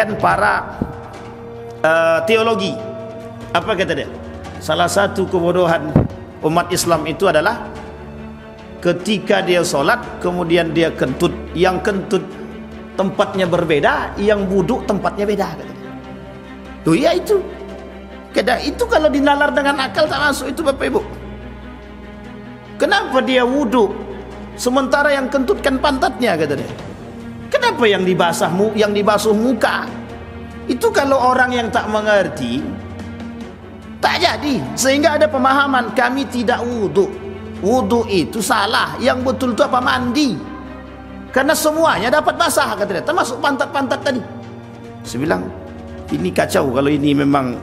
kan para uh, teologi apa kata dia salah satu kebodohan umat Islam itu adalah ketika dia solat kemudian dia kentut yang kentut tempatnya berbeda yang buduk tempatnya beda kata dia tuh ya itu kata itu kalau dinalar dengan akal tak masuk itu Bapak Ibu kenapa dia wudhu sementara yang kentutkan pantatnya kata dia apa yang dibasahmu, yang dibasuh muka? Itu kalau orang yang tak mengerti tak jadi. Sehingga ada pemahaman kami tidak wudhu. Wudhu itu salah. Yang betul itu apa mandi. Karena semuanya dapat basah kata dia, termasuk pantat-pantat tadi. Saya bilang, ini kacau kalau ini memang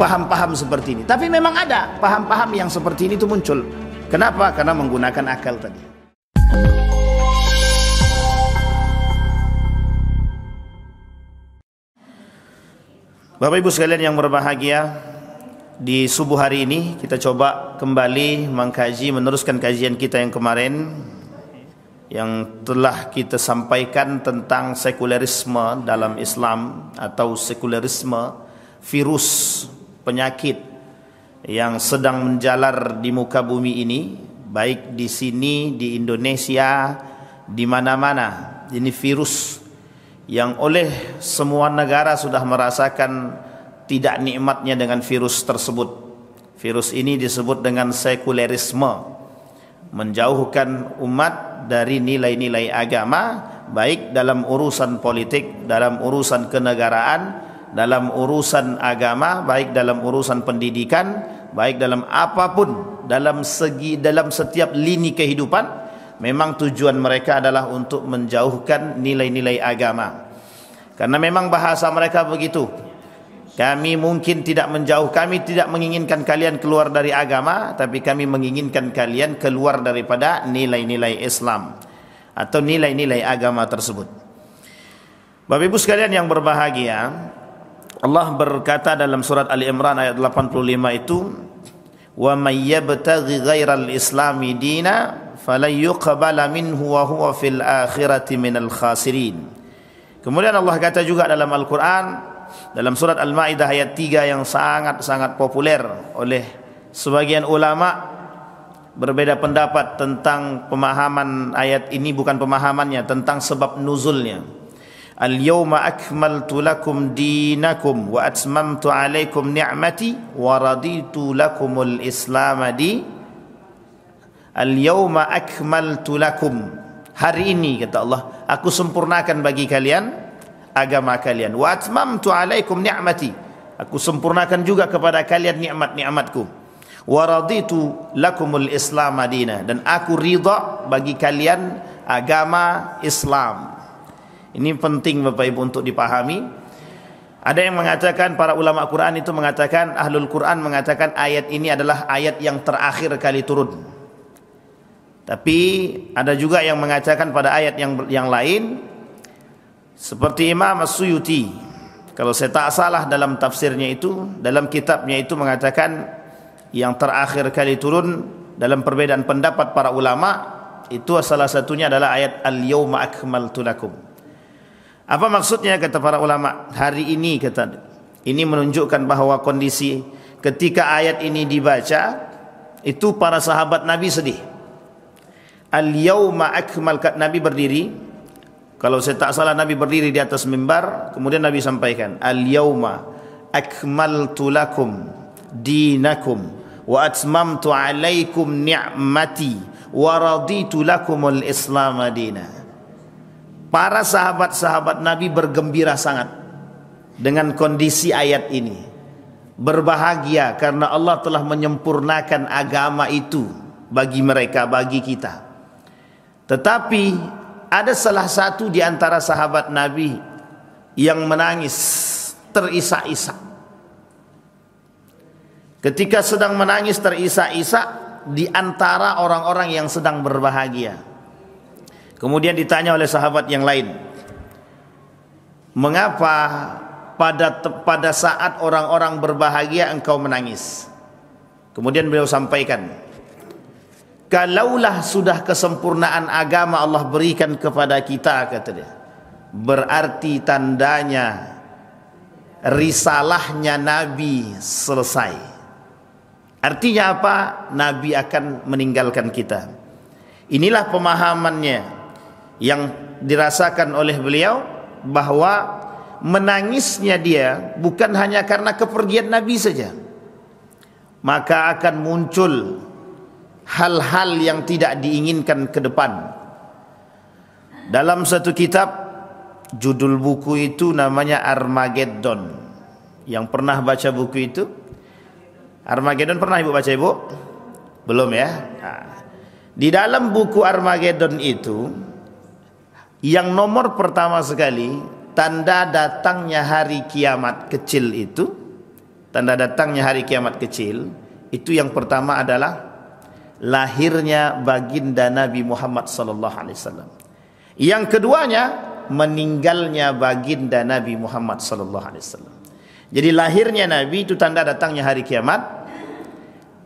paham-paham seperti ini. Tapi memang ada paham-paham yang seperti ini itu muncul. Kenapa? Karena menggunakan akal tadi. Bapak Ibu sekalian yang berbahagia, di subuh hari ini kita coba kembali mengkaji meneruskan kajian kita yang kemarin yang telah kita sampaikan tentang sekulerisme dalam Islam atau sekulerisme virus penyakit yang sedang menjalar di muka bumi ini baik di sini di Indonesia di mana-mana ini virus yang oleh semua negara sudah merasakan tidak nikmatnya dengan virus tersebut. Virus ini disebut dengan sekulerisme, menjauhkan umat dari nilai-nilai agama, baik dalam urusan politik, dalam urusan kenegaraan, dalam urusan agama, baik dalam urusan pendidikan, baik dalam apapun, dalam segi dalam setiap lini kehidupan memang tujuan mereka adalah untuk menjauhkan nilai-nilai agama. Karena memang bahasa mereka begitu. Kami mungkin tidak menjauh, kami tidak menginginkan kalian keluar dari agama, tapi kami menginginkan kalian keluar daripada nilai-nilai Islam atau nilai-nilai agama tersebut. Bapak Ibu sekalian yang berbahagia, Allah berkata dalam surat Ali Imran ayat 85 itu, "Wa may yabtaghi ghairal islami dina falan yuqbala minhu wa huwa fil akhirati minal khasirin. Kemudian Allah kata juga dalam Al-Qur'an dalam surat Al-Maidah ayat 3 yang sangat-sangat populer oleh sebagian ulama berbeda pendapat tentang pemahaman ayat ini bukan pemahamannya tentang sebab nuzulnya. Al-yawma akmaltu lakum dinakum wa atmamtu alaikum ni'mati wa raditu lakumul islamadi Al-yawma akmaltu lakum. Hari ini kata Allah, aku sempurnakan bagi kalian agama kalian. Wa atmamtu alaikum ni'mati. Aku sempurnakan juga kepada kalian nikmat-nikmatku. Wa raditu lakumul Islam madinah dan aku ridha bagi kalian agama Islam. Ini penting Bapak Ibu untuk dipahami. Ada yang mengatakan para ulama Quran itu mengatakan ahlul Quran mengatakan ayat ini adalah ayat yang terakhir kali turun. Tapi ada juga yang mengatakan pada ayat yang yang lain seperti Imam As-Suyuti. Kalau saya tak salah dalam tafsirnya itu, dalam kitabnya itu mengatakan yang terakhir kali turun dalam perbedaan pendapat para ulama itu salah satunya adalah ayat al-yauma akmaltu lakum. Apa maksudnya kata para ulama? Hari ini kata ini menunjukkan bahawa kondisi ketika ayat ini dibaca itu para sahabat Nabi sedih. al yauma akmal Nabi berdiri Kalau saya tak salah Nabi berdiri di atas mimbar Kemudian Nabi sampaikan al yauma akmaltu lakum dinakum Wa atmamtu alaikum ni'mati Wa raditu lakum al-islam adina Para sahabat-sahabat Nabi bergembira sangat Dengan kondisi ayat ini Berbahagia karena Allah telah menyempurnakan agama itu Bagi mereka, bagi Kita Tetapi ada salah satu di antara sahabat Nabi yang menangis terisak-isak. Ketika sedang menangis terisak-isak di antara orang-orang yang sedang berbahagia. Kemudian ditanya oleh sahabat yang lain, "Mengapa pada pada saat orang-orang berbahagia engkau menangis?" Kemudian beliau sampaikan, Kalaulah sudah kesempurnaan agama Allah berikan kepada kita kata dia. Berarti tandanya risalahnya Nabi selesai. Artinya apa? Nabi akan meninggalkan kita. Inilah pemahamannya yang dirasakan oleh beliau bahwa menangisnya dia bukan hanya karena kepergian Nabi saja. Maka akan muncul hal-hal yang tidak diinginkan ke depan. Dalam satu kitab judul buku itu namanya Armageddon. Yang pernah baca buku itu Armageddon pernah Ibu baca Ibu? Belum ya? Nah, di dalam buku Armageddon itu yang nomor pertama sekali tanda datangnya hari kiamat kecil itu tanda datangnya hari kiamat kecil itu yang pertama adalah lahirnya baginda Nabi Muhammad sallallahu alaihi wasallam. Yang keduanya meninggalnya baginda Nabi Muhammad sallallahu alaihi wasallam. Jadi lahirnya Nabi itu tanda datangnya hari kiamat.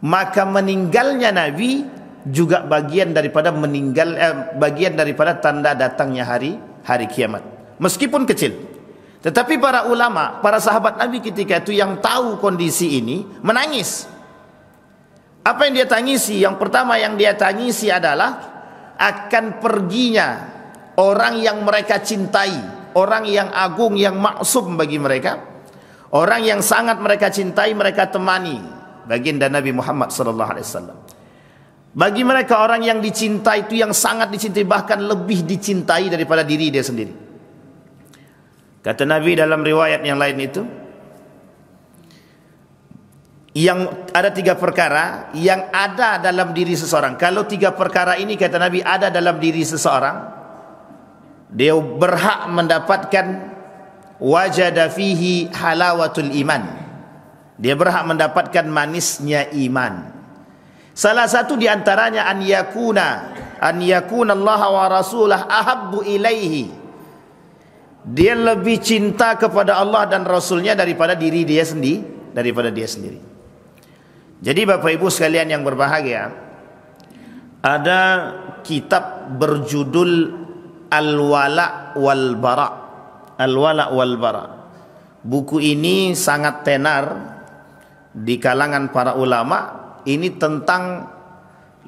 Maka meninggalnya Nabi juga bagian daripada meninggal eh, bagian daripada tanda datangnya hari hari kiamat. Meskipun kecil. Tetapi para ulama, para sahabat Nabi ketika itu yang tahu kondisi ini menangis. Apa yang dia tangisi? Yang pertama yang dia tangisi adalah akan perginya orang yang mereka cintai, orang yang agung yang maksum bagi mereka, orang yang sangat mereka cintai, mereka temani, baginda Nabi Muhammad sallallahu alaihi wasallam. Bagi mereka orang yang dicintai itu yang sangat dicintai bahkan lebih dicintai daripada diri dia sendiri. Kata Nabi dalam riwayat yang lain itu, yang ada tiga perkara yang ada dalam diri seseorang. Kalau tiga perkara ini kata Nabi ada dalam diri seseorang, dia berhak mendapatkan wajada fihi halawatul iman. Dia berhak mendapatkan manisnya iman. Salah satu di antaranya an yakuna an yakuna Allah wa rasulah ahabbu ilaihi. Dia lebih cinta kepada Allah dan Rasulnya daripada diri dia sendiri, daripada dia sendiri. Jadi Bapak Ibu sekalian yang berbahagia, ada kitab berjudul Al-Wala wal Bara. Al-Wala wal Bara. Buku ini sangat tenar di kalangan para ulama. Ini tentang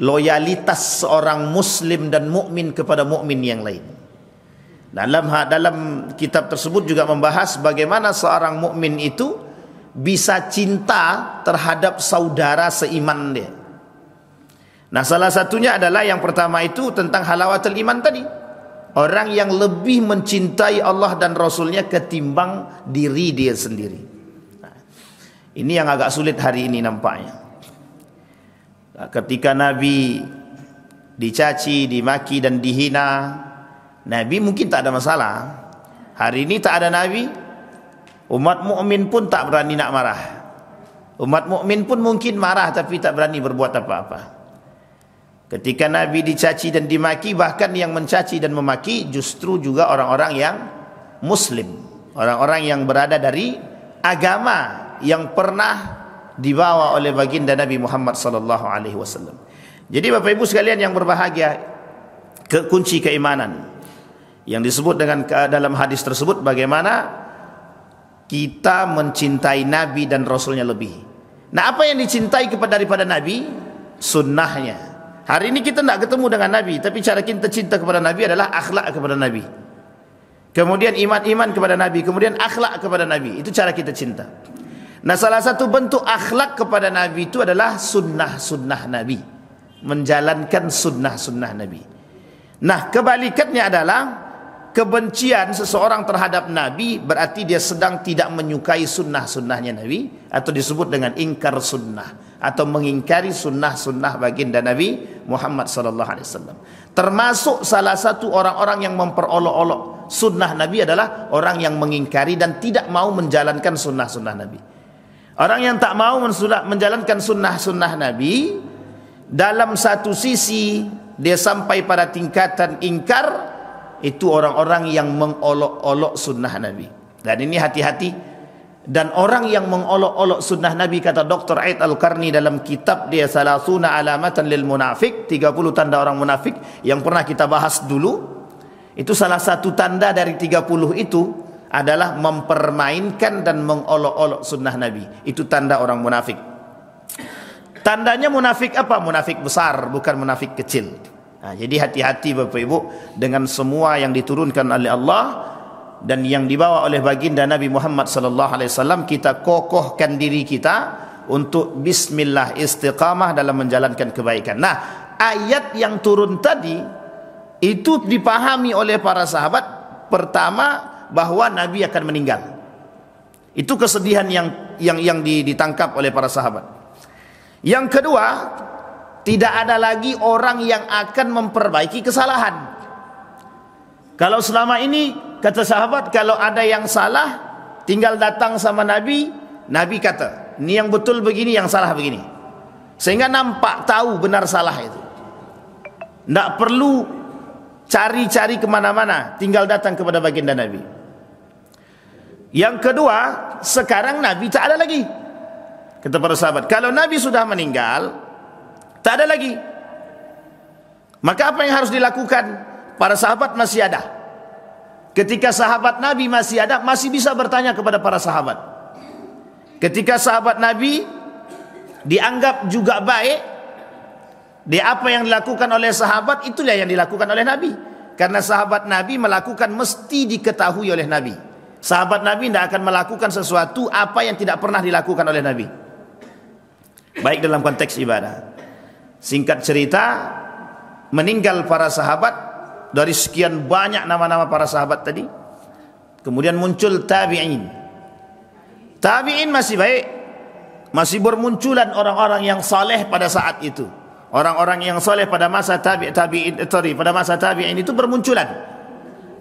loyalitas seorang muslim dan mukmin kepada mukmin yang lain. Dalam dalam kitab tersebut juga membahas bagaimana seorang mukmin itu bisa cinta terhadap saudara seiman dia. Nah, salah satunya adalah yang pertama itu tentang halawatul iman tadi. Orang yang lebih mencintai Allah dan Rasulnya ketimbang diri dia sendiri. Nah, ini yang agak sulit hari ini nampaknya. Nah, ketika Nabi dicaci, dimaki dan dihina, Nabi mungkin tak ada masalah. Hari ini tak ada Nabi, Umat mukmin pun tak berani nak marah. Umat mukmin pun mungkin marah tapi tak berani berbuat apa-apa. Ketika Nabi dicaci dan dimaki bahkan yang mencaci dan memaki justru juga orang-orang yang muslim, orang-orang yang berada dari agama yang pernah dibawa oleh baginda Nabi Muhammad sallallahu alaihi wasallam. Jadi Bapak Ibu sekalian yang berbahagia, ke kunci keimanan yang disebut dengan dalam hadis tersebut bagaimana kita mencintai Nabi dan Rasulnya lebih. Nah apa yang dicintai kepada daripada Nabi? Sunnahnya. Hari ini kita tidak ketemu dengan Nabi, tapi cara kita cinta kepada Nabi adalah akhlak kepada Nabi. Kemudian iman-iman kepada Nabi, kemudian akhlak kepada Nabi. Itu cara kita cinta. Nah salah satu bentuk akhlak kepada Nabi itu adalah sunnah-sunnah Nabi. Menjalankan sunnah-sunnah Nabi. Nah kebalikannya adalah kebencian seseorang terhadap Nabi berarti dia sedang tidak menyukai sunnah-sunnahnya Nabi atau disebut dengan ingkar sunnah atau mengingkari sunnah-sunnah baginda Nabi Muhammad sallallahu alaihi wasallam. Termasuk salah satu orang-orang yang memperolok-olok sunnah Nabi adalah orang yang mengingkari dan tidak mau menjalankan sunnah-sunnah Nabi. Orang yang tak mau menjalankan sunnah-sunnah Nabi dalam satu sisi dia sampai pada tingkatan ingkar itu orang-orang yang mengolok-olok sunnah Nabi. Dan ini hati-hati. Dan orang yang mengolok-olok sunnah Nabi kata Dr. Aid Al-Karni dalam kitab dia salah sunnah Alamatan Lil Munafik 30 tanda orang munafik yang pernah kita bahas dulu itu salah satu tanda dari 30 itu adalah mempermainkan dan mengolok-olok sunnah Nabi itu tanda orang munafik tandanya munafik apa? munafik besar bukan munafik kecil Ha, jadi hati-hati Bapak Ibu dengan semua yang diturunkan oleh Allah dan yang dibawa oleh baginda Nabi Muhammad sallallahu alaihi wasallam kita kokohkan diri kita untuk bismillah istiqamah dalam menjalankan kebaikan. Nah, ayat yang turun tadi itu dipahami oleh para sahabat pertama bahwa Nabi akan meninggal. Itu kesedihan yang yang yang ditangkap oleh para sahabat. Yang kedua, tidak ada lagi orang yang akan memperbaiki kesalahan. Kalau selama ini kata sahabat kalau ada yang salah tinggal datang sama Nabi, Nabi kata, ni yang betul begini yang salah begini. Sehingga nampak tahu benar salah itu. Tak perlu cari-cari kemana mana tinggal datang kepada baginda Nabi. Yang kedua, sekarang Nabi tak ada lagi. Kata para sahabat, kalau Nabi sudah meninggal, Tak ada lagi. Maka apa yang harus dilakukan? Para sahabat masih ada. Ketika sahabat Nabi masih ada, masih bisa bertanya kepada para sahabat. Ketika sahabat Nabi dianggap juga baik, di apa yang dilakukan oleh sahabat itulah yang dilakukan oleh Nabi. Karena sahabat Nabi melakukan mesti diketahui oleh Nabi. Sahabat Nabi tidak akan melakukan sesuatu apa yang tidak pernah dilakukan oleh Nabi. Baik dalam konteks ibadah Singkat cerita, meninggal para sahabat dari sekian banyak nama-nama para sahabat tadi. Kemudian muncul tabi'in. Tabi'in masih baik. Masih bermunculan orang-orang yang saleh pada saat itu. Orang-orang yang saleh pada masa tabi'in, tabi, eh, sorry, pada masa tabi'in itu bermunculan.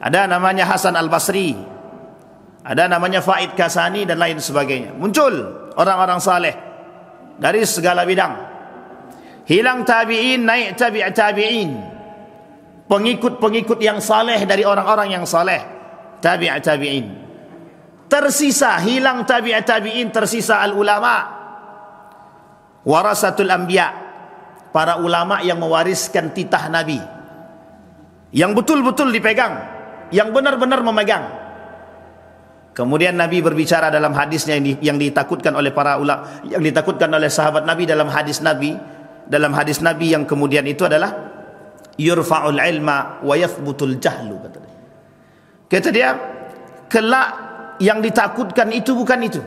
Ada namanya Hasan Al-Basri. Ada namanya Faid Kasani dan lain sebagainya. Muncul orang-orang saleh dari segala bidang. Hilang tabi'in, naik tabi' tabi'in. Pengikut-pengikut yang saleh dari orang-orang yang saleh. Tabi' tabi'in. Tersisa hilang tabi' tabi'in, tersisa al-ulama. Warasatul anbiya. Para ulama yang mewariskan titah Nabi. Yang betul-betul dipegang, yang benar-benar memegang. Kemudian Nabi berbicara dalam hadisnya yang, di, yang ditakutkan oleh para ulama, yang ditakutkan oleh sahabat Nabi dalam hadis Nabi dalam hadis Nabi yang kemudian itu adalah yurfa'ul ilma wa yathbutul jahlu kata dia. Kata dia, kelak yang ditakutkan itu bukan itu.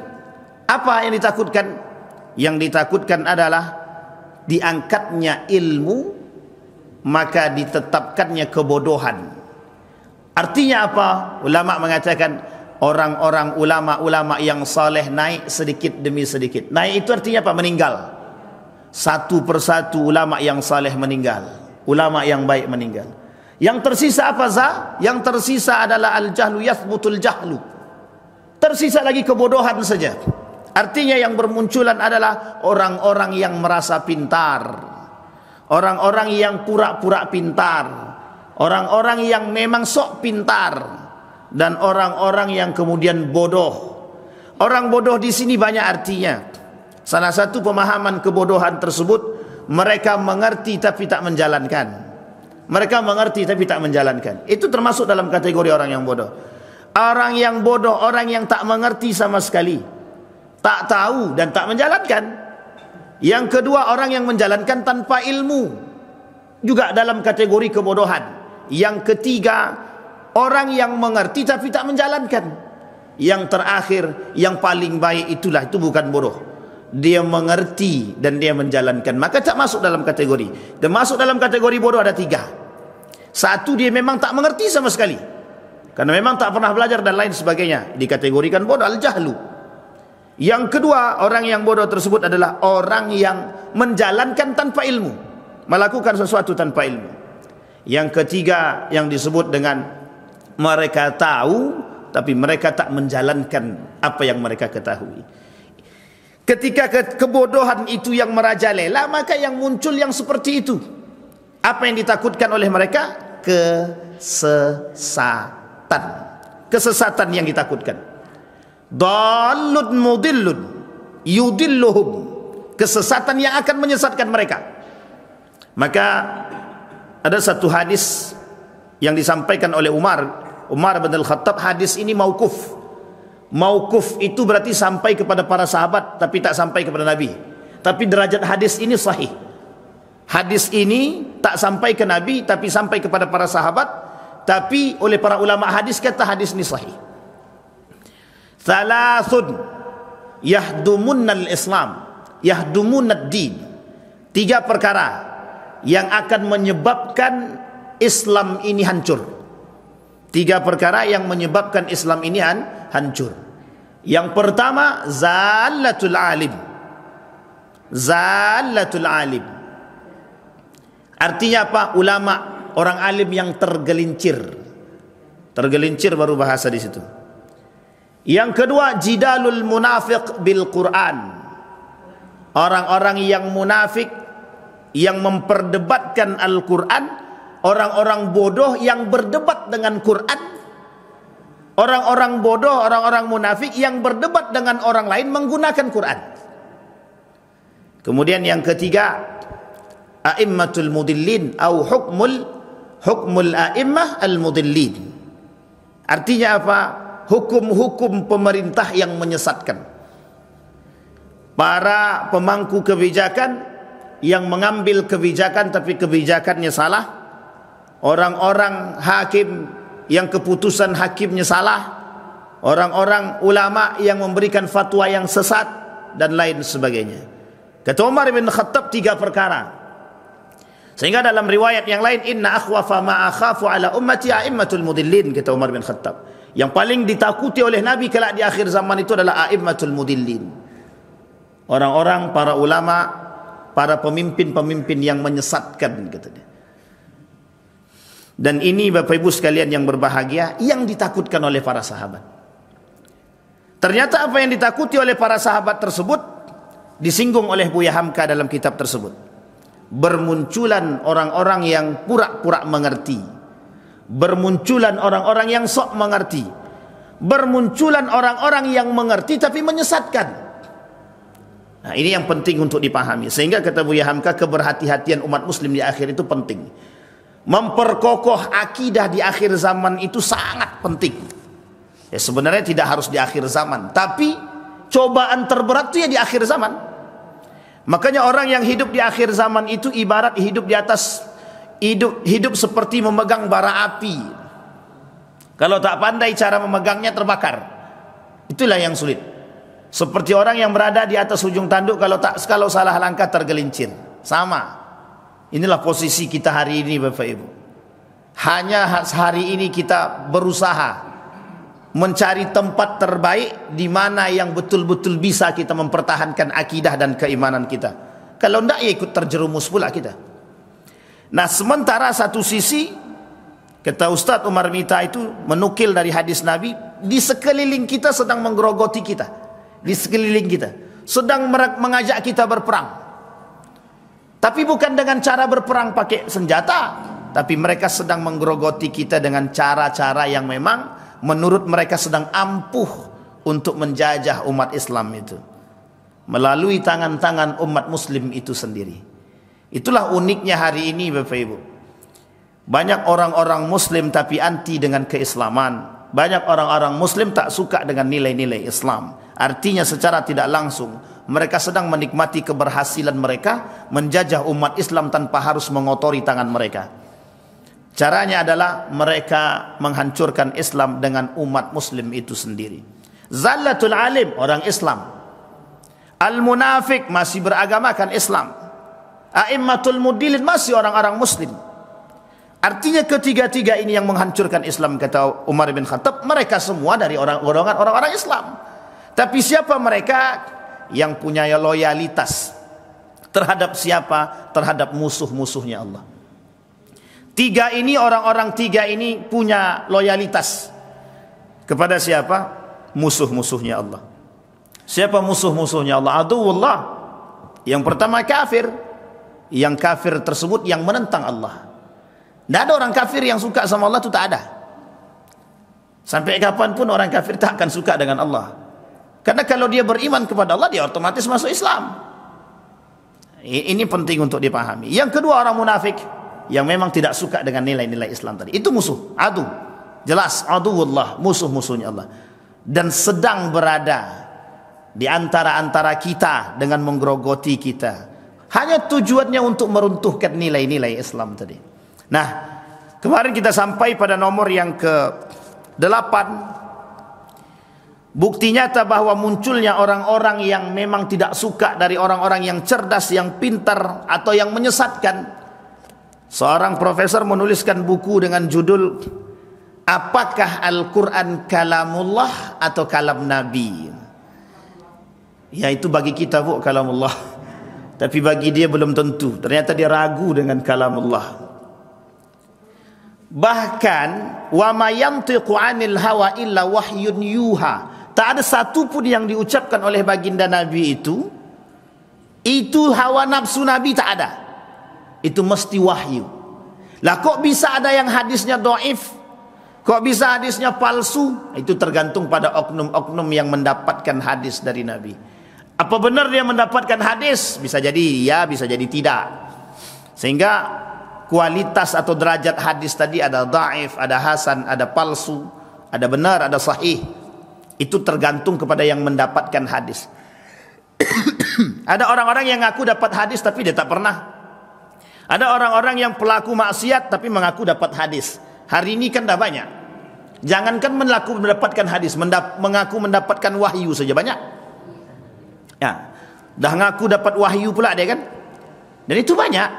Apa yang ditakutkan? Yang ditakutkan adalah diangkatnya ilmu maka ditetapkannya kebodohan. Artinya apa? Ulama mengatakan orang-orang ulama-ulama yang saleh naik sedikit demi sedikit. Naik itu artinya apa? Meninggal. Satu persatu ulama yang saleh meninggal, ulama yang baik meninggal. Yang tersisa apa za? Yang tersisa adalah al-jahlu yathbutul jahlu. Tersisa lagi kebodohan saja. Artinya yang bermunculan adalah orang-orang yang merasa pintar. Orang-orang yang pura-pura pintar. Orang-orang yang memang sok pintar dan orang-orang yang kemudian bodoh. Orang bodoh di sini banyak artinya. Salah satu pemahaman kebodohan tersebut mereka mengerti tapi tak menjalankan. Mereka mengerti tapi tak menjalankan. Itu termasuk dalam kategori orang yang bodoh. Orang yang bodoh, orang yang tak mengerti sama sekali. Tak tahu dan tak menjalankan. Yang kedua orang yang menjalankan tanpa ilmu. Juga dalam kategori kebodohan. Yang ketiga orang yang mengerti tapi tak menjalankan. Yang terakhir yang paling baik itulah itu bukan bodoh dia mengerti dan dia menjalankan maka tak masuk dalam kategori dan masuk dalam kategori bodoh ada tiga satu dia memang tak mengerti sama sekali karena memang tak pernah belajar dan lain sebagainya dikategorikan bodoh al-jahlu yang kedua orang yang bodoh tersebut adalah orang yang menjalankan tanpa ilmu melakukan sesuatu tanpa ilmu yang ketiga yang disebut dengan mereka tahu tapi mereka tak menjalankan apa yang mereka ketahui Ketika ke kebodohan itu yang merajalela, maka yang muncul yang seperti itu. Apa yang ditakutkan oleh mereka? Kesesatan. Kesesatan yang ditakutkan. Dallud mudillun yudilluhum. Kesesatan yang akan menyesatkan mereka. Maka ada satu hadis yang disampaikan oleh Umar, Umar bin Al-Khattab hadis ini maukuf. Maukuf itu berarti sampai kepada para sahabat Tapi tak sampai kepada Nabi Tapi derajat hadis ini sahih Hadis ini tak sampai ke Nabi Tapi sampai kepada para sahabat Tapi oleh para ulama hadis kata hadis ini sahih Thalathun Yahdumun al-Islam Yahdumun ad-din Tiga perkara Yang akan menyebabkan Islam ini hancur Tiga perkara yang menyebabkan Islam ini hancur hancur. Yang pertama zallatul alim. Zallatul alim. Artinya apa? Ulama, orang alim yang tergelincir. Tergelincir baru bahasa di situ. Yang kedua jidalul munafiq bil Quran. Orang-orang yang munafik yang memperdebatkan Al-Quran, orang-orang bodoh yang berdebat dengan Quran Orang-orang bodoh, orang-orang munafik yang berdebat dengan orang lain menggunakan Quran. Kemudian yang ketiga, a'immatul mudillin atau hukmul hukmul a'immah al mudillin. Artinya apa? Hukum-hukum pemerintah yang menyesatkan. Para pemangku kebijakan yang mengambil kebijakan tapi kebijakannya salah. Orang-orang hakim yang keputusan hakimnya salah, orang-orang ulama yang memberikan fatwa yang sesat dan lain sebagainya. Kata Umar bin Khattab tiga perkara. Sehingga dalam riwayat yang lain inna akhwafa ma akhafu ala ummati a'immatul mudillin kata Umar bin Khattab. Yang paling ditakuti oleh Nabi kelak di akhir zaman itu adalah a'immatul mudillin. Orang-orang para ulama, para pemimpin-pemimpin yang menyesatkan kata dan ini Bapak Ibu sekalian yang berbahagia yang ditakutkan oleh para sahabat. Ternyata apa yang ditakuti oleh para sahabat tersebut disinggung oleh Buya Hamka dalam kitab tersebut. Bermunculan orang-orang yang pura-pura mengerti. Bermunculan orang-orang yang sok mengerti. Bermunculan orang-orang yang mengerti tapi menyesatkan. Nah, ini yang penting untuk dipahami. Sehingga kata Buya Hamka keberhati-hatian umat muslim di akhir itu penting memperkokoh akidah di akhir zaman itu sangat penting. Ya sebenarnya tidak harus di akhir zaman, tapi cobaan terberat itu ya di akhir zaman. Makanya orang yang hidup di akhir zaman itu ibarat hidup di atas hidup hidup seperti memegang bara api. Kalau tak pandai cara memegangnya terbakar. Itulah yang sulit. Seperti orang yang berada di atas ujung tanduk kalau tak kalau salah langkah tergelincir. Sama. Inilah posisi kita hari ini Bapak Ibu. Hanya hari ini kita berusaha mencari tempat terbaik di mana yang betul-betul bisa kita mempertahankan akidah dan keimanan kita. Kalau tidak ya ikut terjerumus pula kita. Nah sementara satu sisi kata Ustaz Umar Mita itu menukil dari hadis Nabi di sekeliling kita sedang menggerogoti kita. Di sekeliling kita sedang mengajak kita berperang. Tapi bukan dengan cara berperang pakai senjata, tapi mereka sedang menggerogoti kita dengan cara-cara yang memang menurut mereka sedang ampuh untuk menjajah umat Islam itu melalui tangan-tangan umat muslim itu sendiri. Itulah uniknya hari ini Bapak Ibu. Banyak orang-orang muslim tapi anti dengan keislaman. Banyak orang-orang muslim tak suka dengan nilai-nilai Islam. Artinya secara tidak langsung mereka sedang menikmati keberhasilan mereka menjajah umat Islam tanpa harus mengotori tangan mereka. Caranya adalah mereka menghancurkan Islam dengan umat muslim itu sendiri. Zallatul alim orang Islam. Al munafik masih beragamakan Islam. A'immatul mudilin masih orang-orang muslim. Artinya ketiga-tiga ini yang menghancurkan Islam kata Umar bin Khattab mereka semua dari orang orang-orang Islam. Tapi siapa mereka? yang punya loyalitas terhadap siapa? Terhadap musuh-musuhnya Allah. Tiga ini orang-orang tiga ini punya loyalitas kepada siapa? Musuh-musuhnya Allah. Siapa musuh-musuhnya Allah? Allah Yang pertama kafir. Yang kafir tersebut yang menentang Allah. Tidak ada orang kafir yang suka sama Allah itu tak ada. Sampai kapanpun orang kafir tak akan suka dengan Allah. Karena kalau dia beriman kepada Allah, dia otomatis masuk Islam. Ini penting untuk dipahami. Yang kedua orang munafik yang memang tidak suka dengan nilai-nilai Islam tadi. Itu musuh, adu. Jelas, aduullah, musuh-musuhnya Allah. Dan sedang berada di antara-antara kita dengan menggerogoti kita. Hanya tujuannya untuk meruntuhkan nilai-nilai Islam tadi. Nah, kemarin kita sampai pada nomor yang ke 8 Bukti nyata bahwa munculnya orang-orang yang memang tidak suka dari orang-orang yang cerdas, yang pintar atau yang menyesatkan. Seorang profesor menuliskan buku dengan judul Apakah Al-Quran kalamullah atau kalam Nabi? Ya itu bagi kita bu kalamullah Tapi bagi dia belum tentu Ternyata dia ragu dengan kalamullah Bahkan wa ma yantiqu 'anil hawa illa wahyun yuha. Tak ada pun yang diucapkan oleh baginda Nabi itu Itu hawa nafsu Nabi tak ada Itu mesti wahyu Lah kok bisa ada yang hadisnya do'if Kok bisa hadisnya palsu Itu tergantung pada oknum-oknum yang mendapatkan hadis dari Nabi Apa benar dia mendapatkan hadis? Bisa jadi ya, bisa jadi tidak Sehingga kualitas atau derajat hadis tadi ada daif, ada hasan, ada palsu Ada benar, ada sahih itu tergantung kepada yang mendapatkan hadis. Ada orang-orang yang ngaku dapat hadis tapi dia tak pernah. Ada orang-orang yang pelaku maksiat tapi mengaku dapat hadis. Hari ini kan dah banyak. Jangankan melaku mendapatkan hadis, mendap mengaku mendapatkan wahyu saja banyak. Ya. Dah ngaku dapat wahyu pula dia kan. Dan itu banyak.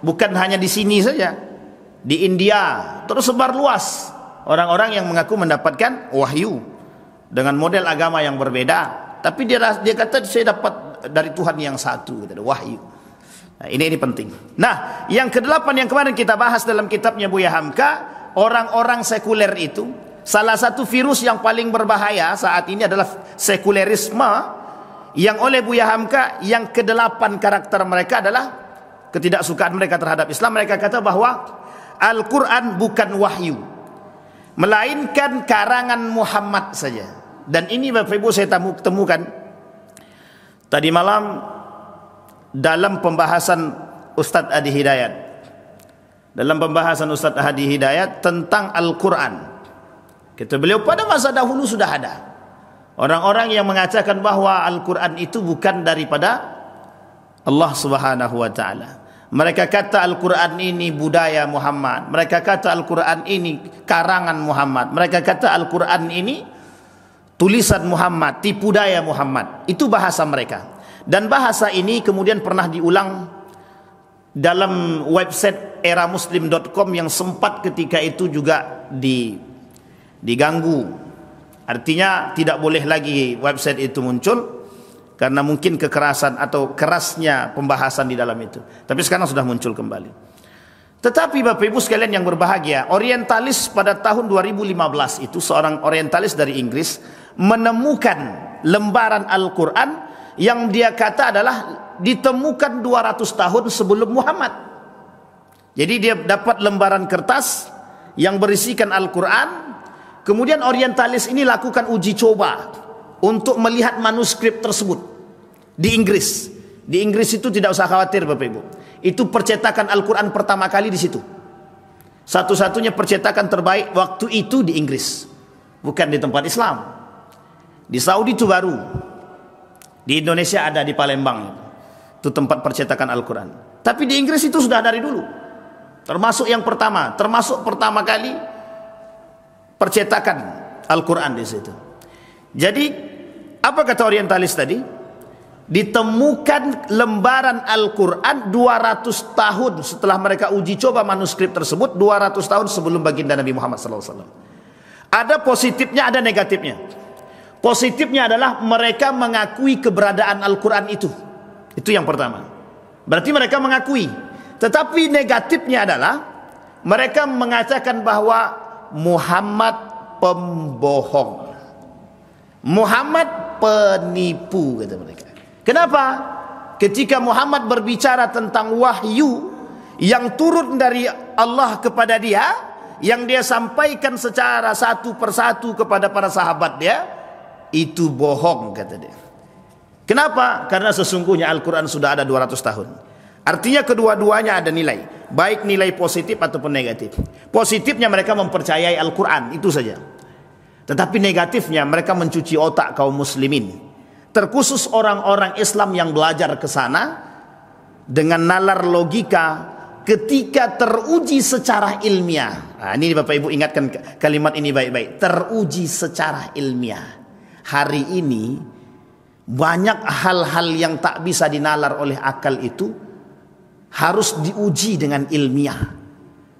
Bukan hanya di sini saja. Di India terus sebar luas orang-orang yang mengaku mendapatkan wahyu dengan model agama yang berbeda tapi dia dia kata saya dapat dari Tuhan yang satu kata wahyu nah, ini ini penting nah yang kedelapan yang kemarin kita bahas dalam kitabnya Buya Hamka orang-orang sekuler itu salah satu virus yang paling berbahaya saat ini adalah sekulerisme yang oleh Buya Hamka yang kedelapan karakter mereka adalah ketidaksukaan mereka terhadap Islam mereka kata bahwa Al-Quran bukan wahyu melainkan karangan Muhammad saja. Dan ini Bapak Ibu saya temukan tadi malam dalam pembahasan Ustadz Adi Hidayat. Dalam pembahasan Ustadz Adi Hidayat tentang Al-Quran. Kita beliau pada masa dahulu sudah ada. Orang-orang yang mengatakan bahwa Al-Quran itu bukan daripada Allah Subhanahu wa taala. Mereka kata Al-Quran ini budaya Muhammad. Mereka kata Al-Quran ini karangan Muhammad. Mereka kata Al-Quran ini tulisan Muhammad, tipu daya Muhammad. Itu bahasa mereka. Dan bahasa ini kemudian pernah diulang dalam website eramuslim.com yang sempat ketika itu juga di diganggu. Artinya tidak boleh lagi website itu muncul karena mungkin kekerasan atau kerasnya pembahasan di dalam itu. Tapi sekarang sudah muncul kembali. Tetapi Bapak Ibu sekalian yang berbahagia, orientalis pada tahun 2015 itu seorang orientalis dari Inggris menemukan lembaran Al-Qur'an yang dia kata adalah ditemukan 200 tahun sebelum Muhammad. Jadi dia dapat lembaran kertas yang berisikan Al-Qur'an, kemudian orientalis ini lakukan uji coba untuk melihat manuskrip tersebut di Inggris. Di Inggris itu tidak usah khawatir Bapak Ibu. Itu percetakan Al-Quran pertama kali di situ. Satu-satunya percetakan terbaik waktu itu di Inggris. Bukan di tempat Islam. Di Saudi itu baru. Di Indonesia ada di Palembang. Itu tempat percetakan Al-Quran. Tapi di Inggris itu sudah dari dulu. Termasuk yang pertama. Termasuk pertama kali percetakan Al-Quran di situ. Jadi apa kata orientalis tadi? Ditemukan lembaran Al-Quran 200 tahun setelah mereka uji coba manuskrip tersebut 200 tahun sebelum baginda Nabi Muhammad SAW. Ada positifnya, ada negatifnya. Positifnya adalah mereka mengakui keberadaan Al-Quran itu. Itu yang pertama. Berarti mereka mengakui. Tetapi negatifnya adalah mereka mengatakan bahwa Muhammad pembohong. Muhammad penipu kata mereka. Kenapa? Ketika Muhammad berbicara tentang wahyu yang turun dari Allah kepada dia, yang dia sampaikan secara satu persatu kepada para sahabat dia, itu bohong kata dia. Kenapa? Karena sesungguhnya Al-Quran sudah ada 200 tahun. Artinya kedua-duanya ada nilai. Baik nilai positif ataupun negatif. Positifnya mereka mempercayai Al-Quran, itu saja. Tetapi negatifnya mereka mencuci otak kaum muslimin. Terkhusus orang-orang Islam yang belajar ke sana dengan nalar logika ketika teruji secara ilmiah. Nah, ini Bapak Ibu ingatkan kalimat ini baik-baik. Teruji secara ilmiah. Hari ini banyak hal-hal yang tak bisa dinalar oleh akal itu harus diuji dengan ilmiah.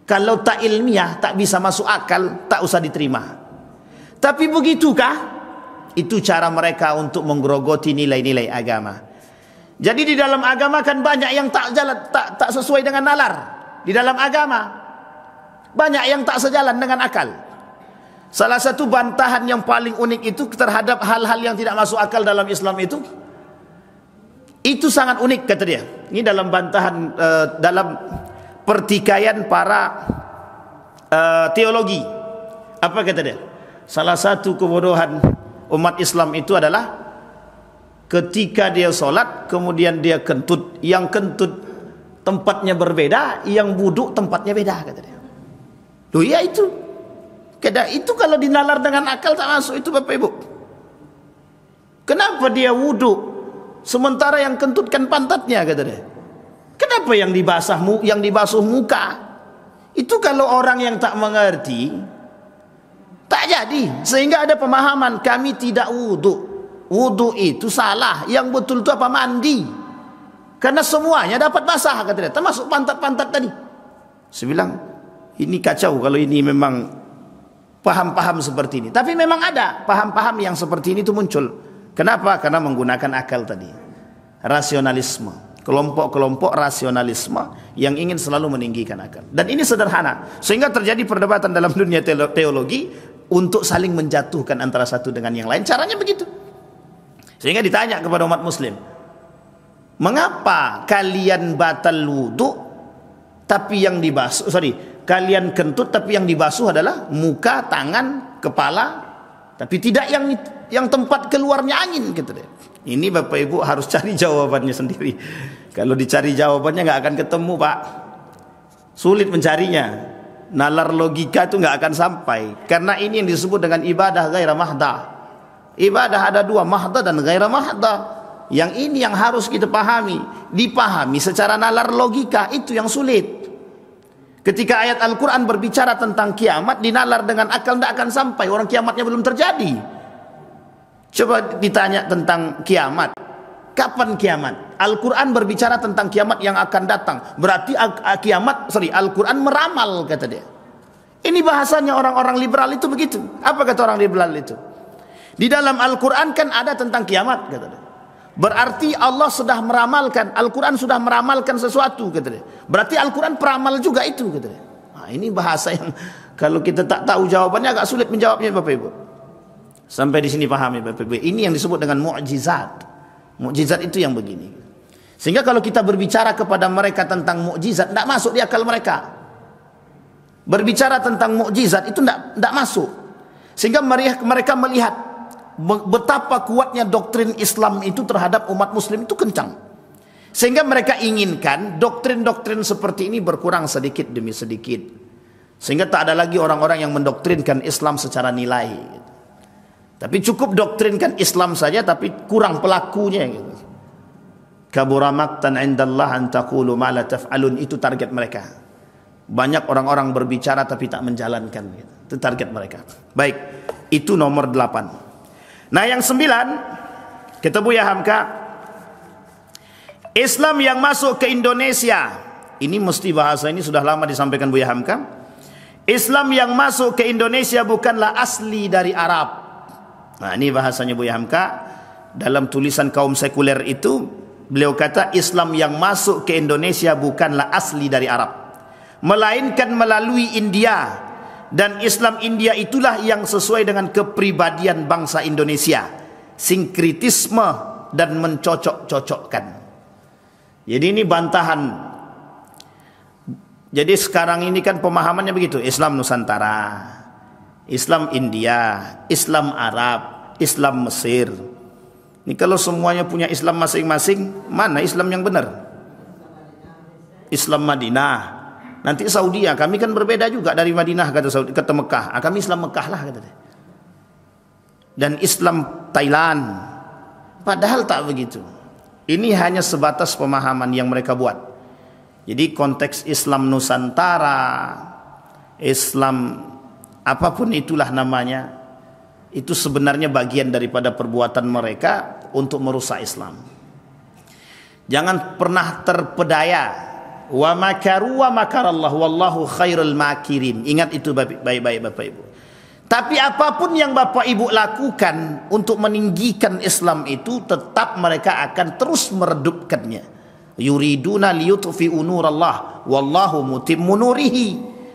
Kalau tak ilmiah tak bisa masuk akal, tak usah diterima. Tapi begitukah? Itu cara mereka untuk menggerogoti nilai-nilai agama. Jadi di dalam agama kan banyak yang tak jalan tak tak sesuai dengan nalar. Di dalam agama banyak yang tak sejalan dengan akal. Salah satu bantahan yang paling unik itu terhadap hal-hal yang tidak masuk akal dalam Islam itu itu sangat unik kata dia. Ini dalam bantahan uh, dalam pertikaian para uh, teologi. Apa kata dia? salah satu kebodohan umat Islam itu adalah ketika dia solat kemudian dia kentut yang kentut tempatnya berbeda yang buduk tempatnya beda kata dia loh ya itu keda itu kalau dinalar dengan akal tak masuk itu Bapak Ibu kenapa dia wuduk sementara yang kentutkan pantatnya kata dia kenapa yang dibasah yang dibasuh muka itu kalau orang yang tak mengerti Tak jadi. Sehingga ada pemahaman kami tidak wudhu. Wudhu itu salah. Yang betul itu apa mandi. Karena semuanya dapat basah kata dia. Termasuk pantat-pantat tadi. Saya bilang ini kacau kalau ini memang paham-paham seperti ini. Tapi memang ada paham-paham yang seperti ini itu muncul. Kenapa? Karena menggunakan akal tadi. Rasionalisme kelompok-kelompok rasionalisme yang ingin selalu meninggikan akal. Dan ini sederhana, sehingga terjadi perdebatan dalam dunia teologi untuk saling menjatuhkan antara satu dengan yang lain. Caranya begitu. Sehingga ditanya kepada umat muslim, "Mengapa kalian batal wudu tapi yang dibasuh sorry, kalian kentut tapi yang dibasuh adalah muka, tangan, kepala, tapi tidak yang yang tempat keluarnya angin gitu deh. Ini Bapak Ibu harus cari jawabannya sendiri. Kalau dicari jawabannya nggak akan ketemu, Pak. Sulit mencarinya nalar logika itu nggak akan sampai karena ini yang disebut dengan ibadah gairah mahda ibadah ada dua mahda dan gairah mahda yang ini yang harus kita pahami dipahami secara nalar logika itu yang sulit ketika ayat Al-Quran berbicara tentang kiamat dinalar dengan akal tidak akan sampai orang kiamatnya belum terjadi coba ditanya tentang kiamat kapan kiamat Al-Quran berbicara tentang kiamat yang akan datang. Berarti kiamat, sorry, Al-Quran meramal kata dia. Ini bahasanya orang-orang liberal itu begitu. Apa kata orang liberal itu? Di dalam Al-Quran kan ada tentang kiamat kata dia. Berarti Allah sudah meramalkan, Al-Quran sudah meramalkan sesuatu kata dia. Berarti Al-Quran peramal juga itu kata dia. Nah, ini bahasa yang kalau kita tak tahu jawabannya agak sulit menjawabnya Bapak Ibu. Sampai di sini pahami ya, Bapak Ibu. Ini yang disebut dengan mukjizat. Mukjizat itu yang begini. Sehingga kalau kita berbicara kepada mereka tentang mukjizat, tidak masuk di akal mereka. Berbicara tentang mukjizat itu tidak masuk. Sehingga mereka melihat betapa kuatnya doktrin Islam itu terhadap umat Muslim itu kencang. Sehingga mereka inginkan doktrin-doktrin seperti ini berkurang sedikit demi sedikit. Sehingga tak ada lagi orang-orang yang mendoktrinkan Islam secara nilai. Tapi cukup doktrinkan Islam saja tapi kurang pelakunya gitu kaburamaktan indallah an taqulu ma la taf'alun itu target mereka banyak orang-orang berbicara tapi tak menjalankan itu target mereka baik itu nomor delapan nah yang sembilan kita ya Hamka Islam yang masuk ke Indonesia ini mesti bahasa ini sudah lama disampaikan Buya Hamka Islam yang masuk ke Indonesia bukanlah asli dari Arab nah ini bahasanya Buya Hamka dalam tulisan kaum sekuler itu Beliau kata Islam yang masuk ke Indonesia bukanlah asli dari Arab Melainkan melalui India Dan Islam India itulah yang sesuai dengan kepribadian bangsa Indonesia Sinkritisme dan mencocok-cocokkan Jadi ini bantahan Jadi sekarang ini kan pemahamannya begitu Islam Nusantara Islam India Islam Arab Islam Mesir ini kalau semuanya punya Islam masing-masing, mana Islam yang benar? Islam Madinah. Nanti Saudi ya, kami kan berbeda juga dari Madinah kata Saudi, kata Mekah. Ah, kami Islam Mekah lah kata dia. Dan Islam Thailand. Padahal tak begitu. Ini hanya sebatas pemahaman yang mereka buat. Jadi konteks Islam Nusantara, Islam apapun itulah namanya, itu sebenarnya bagian daripada perbuatan mereka untuk merusak Islam. Jangan pernah terpedaya wa makaru wa makarallah wallahu khairul makirin. Ingat itu baik-baik Bapak Ibu. Tapi apapun yang Bapak Ibu lakukan untuk meninggikan Islam itu tetap mereka akan terus meredupkannya. Yuriduna liyutfi'u nurallah wallahu mutimmu nurihi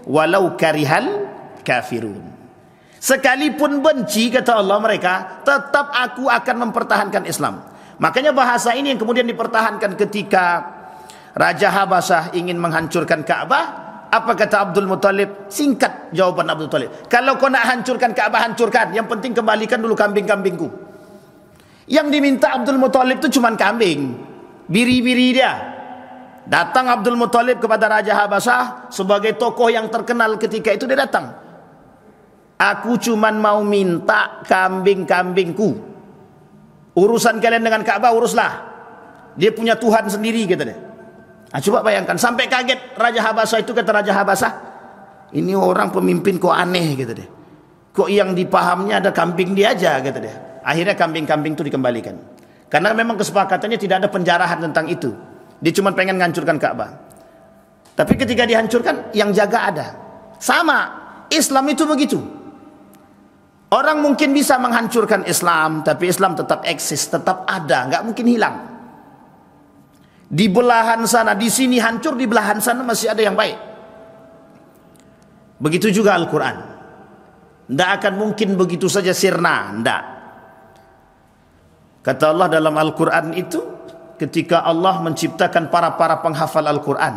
walau karihal kafirun. Sekalipun benci kata Allah mereka, tetap aku akan mempertahankan Islam. Makanya bahasa ini yang kemudian dipertahankan ketika Raja Habasah ingin menghancurkan Ka'bah, apa kata Abdul Muttalib? Singkat jawaban Abdul Muttalib. Kalau kau nak hancurkan Ka'bah, hancurkan. Yang penting kembalikan dulu kambing-kambingku. Yang diminta Abdul Muttalib itu cuma kambing. Biri-biri dia. Datang Abdul Muttalib kepada Raja Habasah sebagai tokoh yang terkenal ketika itu dia datang. Aku cuman mau minta kambing-kambingku. Urusan kalian dengan Ka'bah uruslah. Dia punya Tuhan sendiri kata dia. Nah, coba bayangkan sampai kaget Raja Habasah itu kata Raja Habasah, ini orang pemimpin kok aneh gitu deh. Kok yang dipahamnya ada kambing dia aja gitu deh. Akhirnya kambing-kambing itu dikembalikan. Karena memang kesepakatannya tidak ada penjarahan tentang itu. Dia cuma pengen menghancurkan Ka'bah. Tapi ketika dihancurkan yang jaga ada. Sama, Islam itu begitu. Orang mungkin bisa menghancurkan Islam, tapi Islam tetap eksis, tetap ada, nggak mungkin hilang. Di belahan sana, di sini hancur, di belahan sana masih ada yang baik. Begitu juga Al-Quran. Tidak akan mungkin begitu saja sirna, tidak. Kata Allah dalam Al-Quran itu, ketika Allah menciptakan para-para penghafal Al-Quran,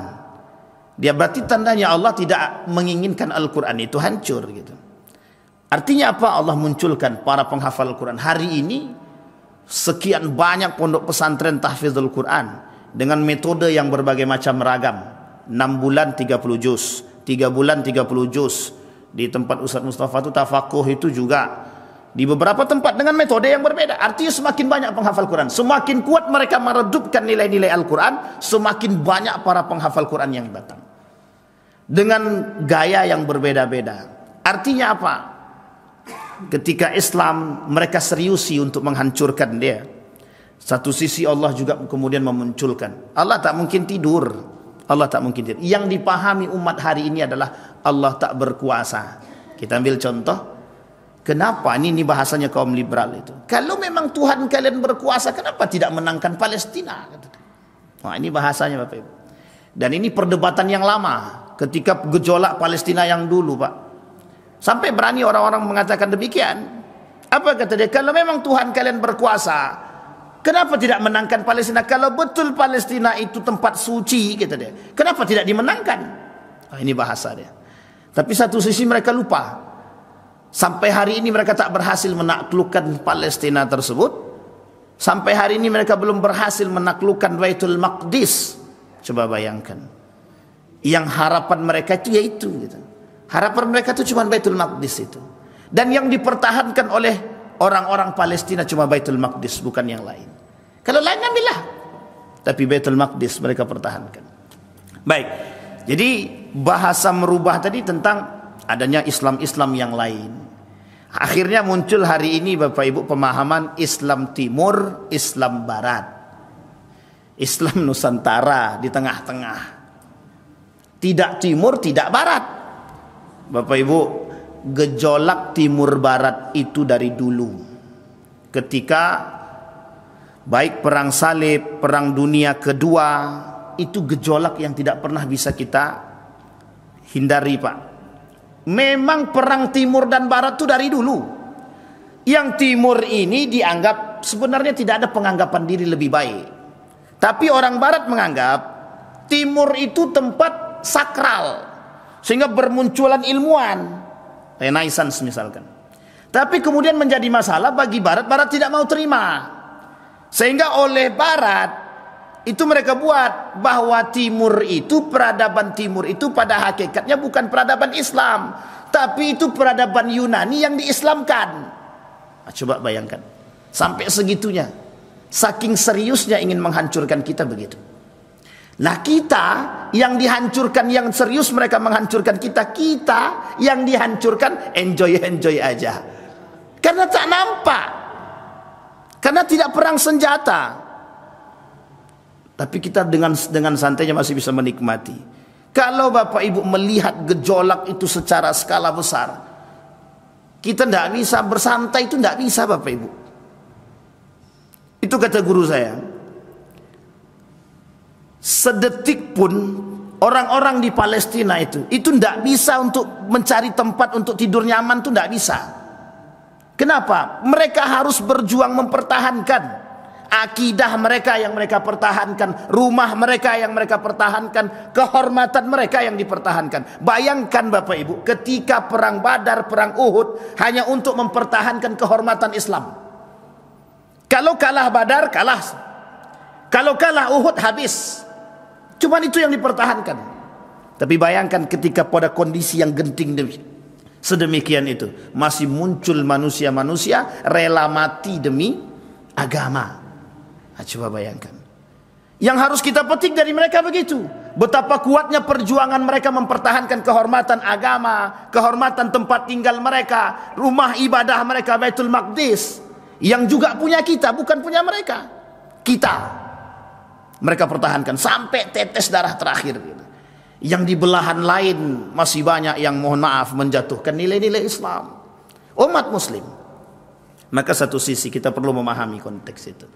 dia berarti tandanya Allah tidak menginginkan Al-Quran itu hancur gitu. Artinya apa? Allah munculkan para penghafal Quran. Hari ini sekian banyak pondok pesantren tahfizul Quran dengan metode yang berbagai macam ragam. 6 bulan 30 juz, 3 bulan 30 juz. Di tempat Ustaz Mustafa itu tafakuh itu juga di beberapa tempat dengan metode yang berbeda. Artinya semakin banyak penghafal Quran, semakin kuat mereka meredupkan nilai-nilai Al-Quran, semakin banyak para penghafal Quran yang datang. Dengan gaya yang berbeda-beda. Artinya apa? ketika Islam mereka seriusi untuk menghancurkan dia. Satu sisi Allah juga kemudian memunculkan. Allah tak mungkin tidur. Allah tak mungkin tidur. Yang dipahami umat hari ini adalah Allah tak berkuasa. Kita ambil contoh Kenapa? Ini, ini bahasanya kaum liberal itu. Kalau memang Tuhan kalian berkuasa, kenapa tidak menangkan Palestina? Wah, ini bahasanya Bapak Ibu. Dan ini perdebatan yang lama. Ketika gejolak Palestina yang dulu Pak. Sampai berani orang-orang mengatakan demikian. Apa kata dia? Kalau memang Tuhan kalian berkuasa, Kenapa tidak menangkan Palestina? Kalau betul Palestina itu tempat suci, kata dia. Kenapa tidak dimenangkan? Nah, ini bahasa dia. Tapi satu sisi mereka lupa. Sampai hari ini mereka tak berhasil menaklukkan Palestina tersebut. Sampai hari ini mereka belum berhasil menaklukkan Baitul Maqdis. Coba bayangkan. Yang harapan mereka itu yaitu gitu. Harapan mereka itu cuma Baitul Maqdis itu. Dan yang dipertahankan oleh orang-orang Palestina cuma Baitul Maqdis, bukan yang lain. Kalau lain ambillah. Tapi Baitul Maqdis mereka pertahankan. Baik. Jadi bahasa merubah tadi tentang adanya Islam-Islam yang lain. Akhirnya muncul hari ini Bapak Ibu pemahaman Islam Timur, Islam Barat. Islam Nusantara di tengah-tengah. Tidak timur, tidak barat. Bapak Ibu, gejolak timur barat itu dari dulu. Ketika baik perang salib, perang dunia kedua, itu gejolak yang tidak pernah bisa kita hindari, Pak. Memang perang timur dan barat itu dari dulu. Yang timur ini dianggap sebenarnya tidak ada penganggapan diri lebih baik. Tapi orang barat menganggap timur itu tempat sakral, sehingga bermunculan ilmuwan renaissance misalkan tapi kemudian menjadi masalah bagi barat barat tidak mau terima sehingga oleh barat itu mereka buat bahwa timur itu peradaban timur itu pada hakikatnya bukan peradaban Islam tapi itu peradaban Yunani yang diislamkan nah, coba bayangkan sampai segitunya saking seriusnya ingin menghancurkan kita begitu nah kita yang dihancurkan yang serius mereka menghancurkan kita kita yang dihancurkan enjoy enjoy aja karena tak nampak karena tidak perang senjata tapi kita dengan dengan santainya masih bisa menikmati kalau bapak ibu melihat gejolak itu secara skala besar kita tidak bisa bersantai itu tidak bisa bapak ibu itu kata guru saya sedetik pun orang-orang di Palestina itu itu tidak bisa untuk mencari tempat untuk tidur nyaman itu tidak bisa kenapa? mereka harus berjuang mempertahankan akidah mereka yang mereka pertahankan rumah mereka yang mereka pertahankan kehormatan mereka yang dipertahankan bayangkan Bapak Ibu ketika perang badar, perang Uhud hanya untuk mempertahankan kehormatan Islam kalau kalah badar, kalah kalau kalah Uhud, habis Cuma itu yang dipertahankan. Tapi bayangkan ketika pada kondisi yang genting demi, sedemikian itu masih muncul manusia-manusia rela mati demi agama. Nah, coba bayangkan. Yang harus kita petik dari mereka begitu. Betapa kuatnya perjuangan mereka mempertahankan kehormatan agama, kehormatan tempat tinggal mereka, rumah ibadah mereka Baitul Maqdis yang juga punya kita, bukan punya mereka. Kita mereka pertahankan sampai tetes darah terakhir gitu. yang di belahan lain masih banyak yang mohon maaf menjatuhkan nilai-nilai Islam umat muslim maka satu sisi kita perlu memahami konteks itu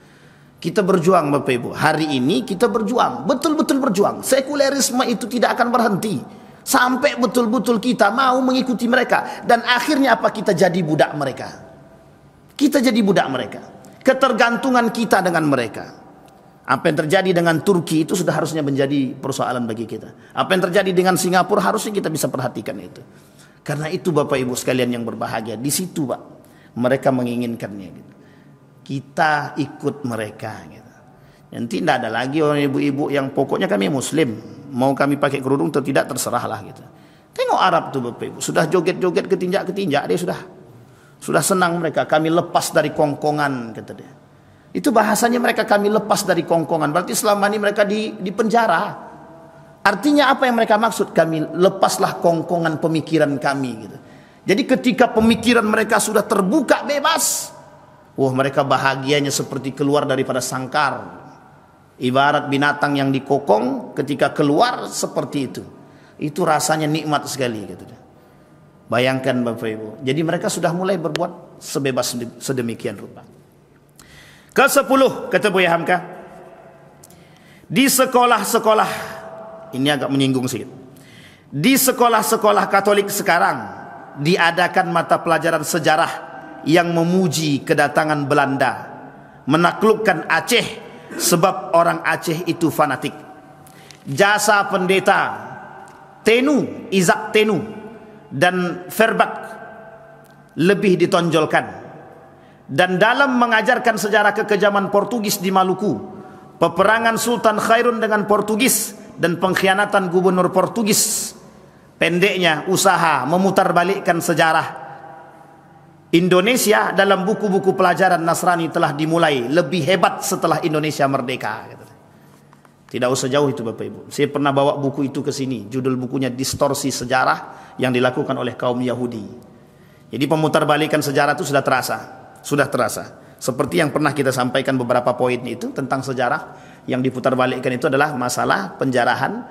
kita berjuang Bapak Ibu hari ini kita berjuang betul-betul berjuang sekulerisme itu tidak akan berhenti sampai betul-betul kita mau mengikuti mereka dan akhirnya apa kita jadi budak mereka kita jadi budak mereka ketergantungan kita dengan mereka apa yang terjadi dengan Turki itu sudah harusnya menjadi persoalan bagi kita. Apa yang terjadi dengan Singapura harusnya kita bisa perhatikan itu. Karena itu Bapak Ibu sekalian yang berbahagia, di situ Pak mereka menginginkannya gitu. Kita ikut mereka gitu. Nanti tidak ada lagi orang ibu-ibu yang pokoknya kami muslim, mau kami pakai kerudung atau tidak terserahlah gitu. Tengok Arab tuh Bapak Ibu, sudah joget-joget ketinjak-ketinjak dia sudah sudah senang mereka, kami lepas dari kongkongan kata dia. Itu bahasanya mereka kami lepas dari kongkongan. Berarti selama ini mereka di, di penjara. Artinya apa yang mereka maksud? Kami lepaslah kongkongan pemikiran kami. Gitu. Jadi ketika pemikiran mereka sudah terbuka bebas. Wah mereka bahagianya seperti keluar daripada sangkar. Ibarat binatang yang dikokong ketika keluar seperti itu. Itu rasanya nikmat sekali. Gitu. Bayangkan Bapak Ibu. Jadi mereka sudah mulai berbuat sebebas sedemikian rupa. Kesepuluh kata Buya Hamka. Di sekolah-sekolah ini agak menyinggung sedikit. Di sekolah-sekolah Katolik sekarang diadakan mata pelajaran sejarah yang memuji kedatangan Belanda, menaklukkan Aceh sebab orang Aceh itu fanatik. Jasa pendeta Tenu, Izak Tenu dan Ferbak lebih ditonjolkan dan dalam mengajarkan sejarah kekejaman Portugis di Maluku, peperangan Sultan Khairun dengan Portugis dan pengkhianatan gubernur Portugis. Pendeknya usaha memutarbalikkan sejarah Indonesia dalam buku-buku pelajaran Nasrani telah dimulai lebih hebat setelah Indonesia merdeka. Gitu. Tidak usah jauh itu Bapak Ibu. Saya pernah bawa buku itu ke sini. Judul bukunya Distorsi Sejarah yang dilakukan oleh kaum Yahudi. Jadi pemutarbalikan sejarah itu sudah terasa sudah terasa. Seperti yang pernah kita sampaikan beberapa poin itu tentang sejarah yang diputar balikkan itu adalah masalah penjarahan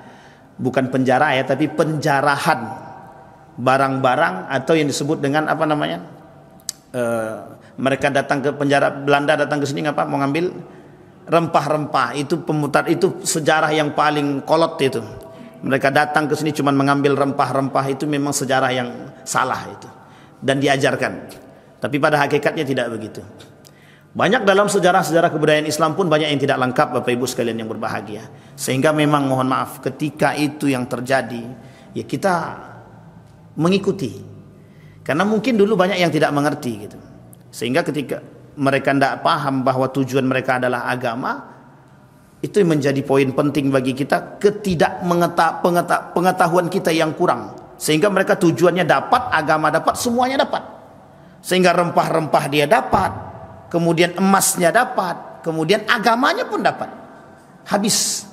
bukan penjara ya tapi penjarahan barang-barang atau yang disebut dengan apa namanya e, mereka datang ke penjara Belanda datang ke sini ngapa mau ngambil rempah-rempah itu pemutar itu sejarah yang paling kolot itu mereka datang ke sini cuma mengambil rempah-rempah itu memang sejarah yang salah itu dan diajarkan tapi pada hakikatnya tidak begitu. Banyak dalam sejarah-sejarah kebudayaan Islam pun banyak yang tidak lengkap Bapak Ibu sekalian yang berbahagia. Sehingga memang mohon maaf ketika itu yang terjadi, ya kita mengikuti. Karena mungkin dulu banyak yang tidak mengerti gitu. Sehingga ketika mereka tidak paham bahwa tujuan mereka adalah agama, itu menjadi poin penting bagi kita ketidak pengetahuan kita yang kurang. Sehingga mereka tujuannya dapat, agama dapat, semuanya dapat sehingga rempah-rempah dia dapat, kemudian emasnya dapat, kemudian agamanya pun dapat. Habis.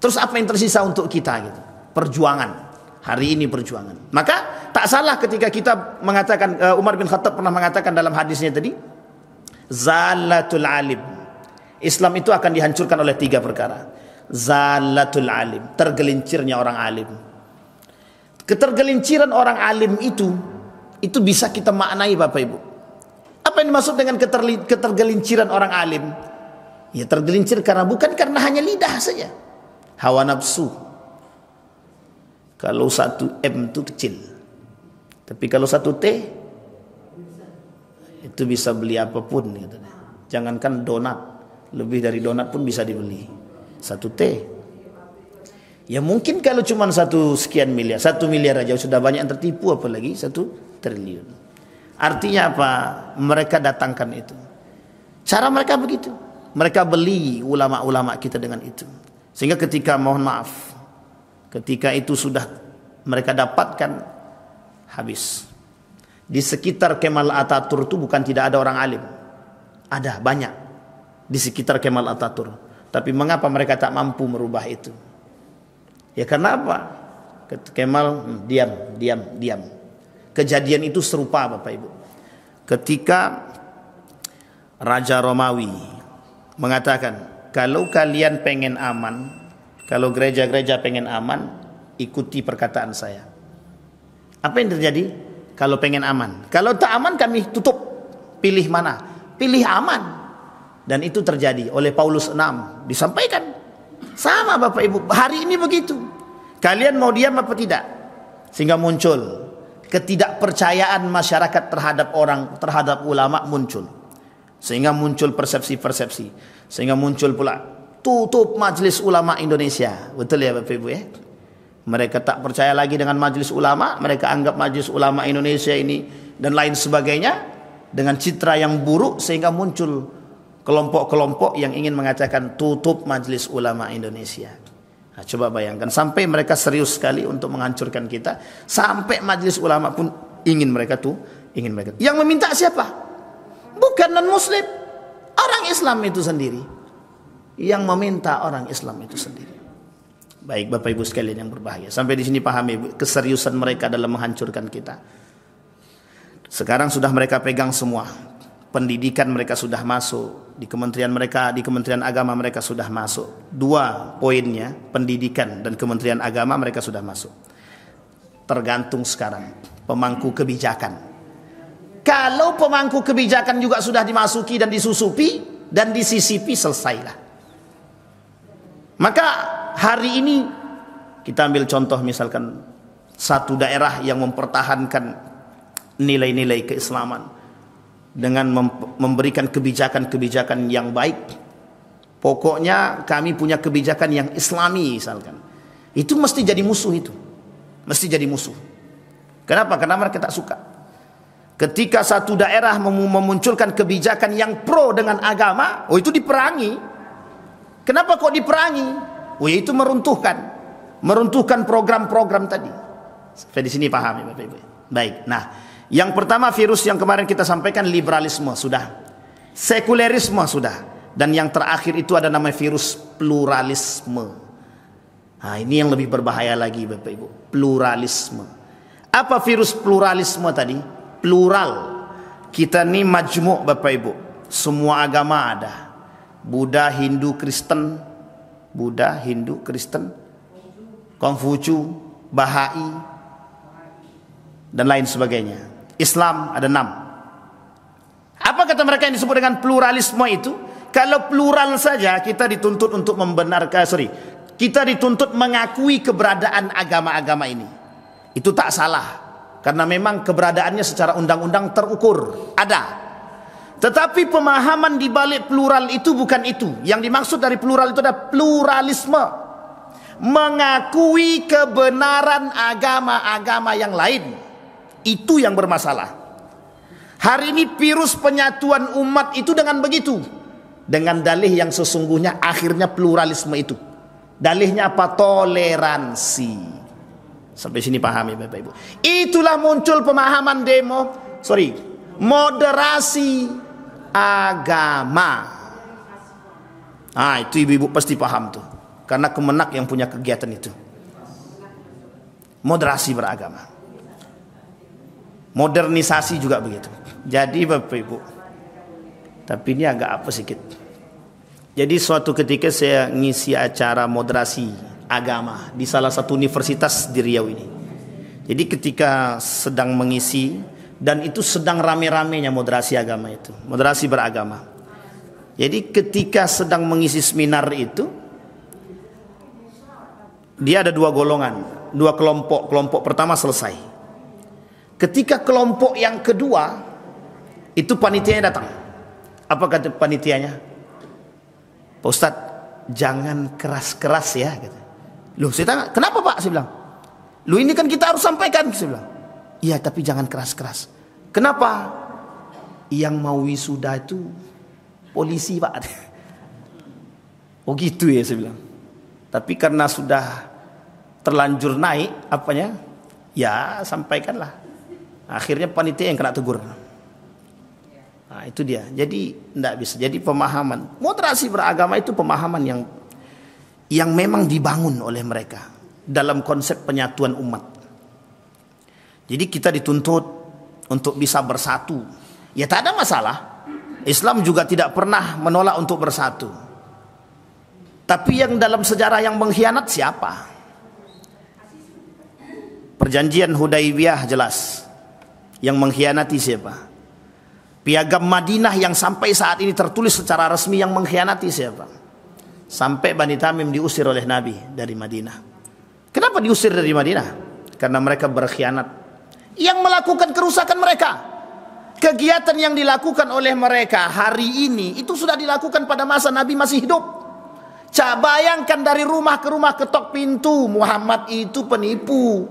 Terus apa yang tersisa untuk kita gitu? Perjuangan. Hari ini perjuangan. Maka tak salah ketika kita mengatakan eh, Umar bin Khattab pernah mengatakan dalam hadisnya tadi, zalatul alim. Islam itu akan dihancurkan oleh tiga perkara. Zalatul alim, tergelincirnya orang alim. Ketergelinciran orang alim itu itu bisa kita maknai Bapak Ibu. Apa yang dimaksud dengan ketergelinciran orang alim? Ya tergelincir karena bukan karena hanya lidah saja. Hawa nafsu. Kalau satu M itu kecil. Tapi kalau satu T itu bisa beli apapun gitu. Jangankan donat, lebih dari donat pun bisa dibeli. Satu T. Ya mungkin kalau cuma satu sekian miliar, satu miliar aja sudah banyak yang tertipu apalagi satu triliun. Artinya apa? Mereka datangkan itu. Cara mereka begitu. Mereka beli ulama-ulama kita dengan itu. Sehingga ketika mohon maaf, ketika itu sudah mereka dapatkan habis. Di sekitar Kemal Ataturk itu bukan tidak ada orang alim. Ada banyak di sekitar Kemal Ataturk. Tapi mengapa mereka tak mampu merubah itu? Ya kenapa? Kemal hmm, diam, diam, diam. Kejadian itu serupa Bapak Ibu. Ketika Raja Romawi mengatakan, kalau kalian pengen aman, kalau gereja-gereja pengen aman, ikuti perkataan saya. Apa yang terjadi? Kalau pengen aman. Kalau tak aman kami tutup. Pilih mana? Pilih aman. Dan itu terjadi oleh Paulus 6. Disampaikan. Sama Bapak Ibu. Hari ini begitu. Kalian mau diam apa tidak? Sehingga muncul ketidakpercayaan masyarakat terhadap orang, terhadap ulama muncul. Sehingga muncul persepsi-persepsi. Sehingga muncul pula tutup majelis ulama Indonesia. Betul ya Bapak Ibu ya? Mereka tak percaya lagi dengan majelis ulama, mereka anggap majelis ulama Indonesia ini dan lain sebagainya dengan citra yang buruk sehingga muncul kelompok-kelompok yang ingin mengatakan tutup majelis ulama Indonesia. Nah, coba bayangkan sampai mereka serius sekali untuk menghancurkan kita, sampai majelis ulama pun ingin mereka tuh, ingin mereka. Yang meminta siapa? Bukan non muslim. Orang Islam itu sendiri. Yang meminta orang Islam itu sendiri. Baik Bapak Ibu sekalian yang berbahaya. Sampai di sini pahami keseriusan mereka dalam menghancurkan kita. Sekarang sudah mereka pegang semua pendidikan mereka sudah masuk, di kementerian mereka, di kementerian agama mereka sudah masuk. Dua poinnya, pendidikan dan kementerian agama mereka sudah masuk. Tergantung sekarang pemangku kebijakan. Kalau pemangku kebijakan juga sudah dimasuki dan disusupi dan disisipi selesailah. Maka hari ini kita ambil contoh misalkan satu daerah yang mempertahankan nilai-nilai keislaman dengan memberikan kebijakan-kebijakan yang baik. Pokoknya kami punya kebijakan yang islami misalkan. Itu mesti jadi musuh itu. Mesti jadi musuh. Kenapa? Karena mereka tak suka. Ketika satu daerah memunculkan kebijakan yang pro dengan agama, oh itu diperangi. Kenapa kok diperangi? Oh ya itu meruntuhkan. Meruntuhkan program-program tadi. Saya di sini paham ya Bapak Ibu. Baik. Nah, yang pertama virus yang kemarin kita sampaikan liberalisme sudah. Sekulerisme sudah. Dan yang terakhir itu ada namanya virus pluralisme. Nah, ini yang lebih berbahaya lagi Bapak Ibu, pluralisme. Apa virus pluralisme tadi? Plural. Kita ini majmuk Bapak Ibu. Semua agama ada. Buddha, Hindu, Kristen, Buddha, Hindu, Kristen, Konghucu, Bahai, dan lain sebagainya. Islam ada enam. Apa kata mereka yang disebut dengan pluralisme itu? Kalau plural saja kita dituntut untuk membenarkan, eh, sorry, kita dituntut mengakui keberadaan agama-agama ini. Itu tak salah. Karena memang keberadaannya secara undang-undang terukur. Ada. Tetapi pemahaman di balik plural itu bukan itu. Yang dimaksud dari plural itu adalah pluralisme. Mengakui kebenaran agama-agama yang lain. Itu yang bermasalah. Hari ini virus penyatuan umat itu dengan begitu. Dengan dalih yang sesungguhnya akhirnya pluralisme itu. Dalihnya apa? Toleransi. Sampai sini pahami Bapak Ibu. Itulah muncul pemahaman demo, sorry, moderasi agama. Ah, itu ibu-ibu pasti paham tuh. Karena kemenak yang punya kegiatan itu. Moderasi beragama. Modernisasi juga begitu. Jadi Bapak Ibu. Tapi ini agak apa sedikit. Jadi suatu ketika saya ngisi acara moderasi agama di salah satu universitas di Riau ini. Jadi ketika sedang mengisi dan itu sedang rame-ramenya moderasi agama itu, moderasi beragama. Jadi ketika sedang mengisi seminar itu dia ada dua golongan, dua kelompok. Kelompok pertama selesai. Ketika kelompok yang kedua itu panitianya datang. Apa kata panitianya? Pak Ustadz, jangan keras-keras ya. gitu. Loh, saya tanya, kenapa Pak? Saya bilang, lu ini kan kita harus sampaikan. Saya bilang, iya tapi jangan keras-keras. Kenapa? Yang mau wisuda itu polisi Pak. oh gitu ya saya bilang. Tapi karena sudah terlanjur naik apanya, ya sampaikanlah akhirnya panitia yang kena tegur nah itu dia jadi tidak bisa jadi pemahaman moderasi beragama itu pemahaman yang yang memang dibangun oleh mereka dalam konsep penyatuan umat jadi kita dituntut untuk bisa bersatu ya tak ada masalah Islam juga tidak pernah menolak untuk bersatu tapi yang dalam sejarah yang mengkhianat siapa? Perjanjian Hudaibiyah jelas yang mengkhianati siapa? Piagam Madinah yang sampai saat ini tertulis secara resmi yang mengkhianati siapa? Sampai Bani Tamim diusir oleh Nabi dari Madinah. Kenapa diusir dari Madinah? Karena mereka berkhianat. Yang melakukan kerusakan mereka. Kegiatan yang dilakukan oleh mereka hari ini itu sudah dilakukan pada masa Nabi masih hidup. Cabayangkan dari rumah ke rumah ketok pintu Muhammad itu penipu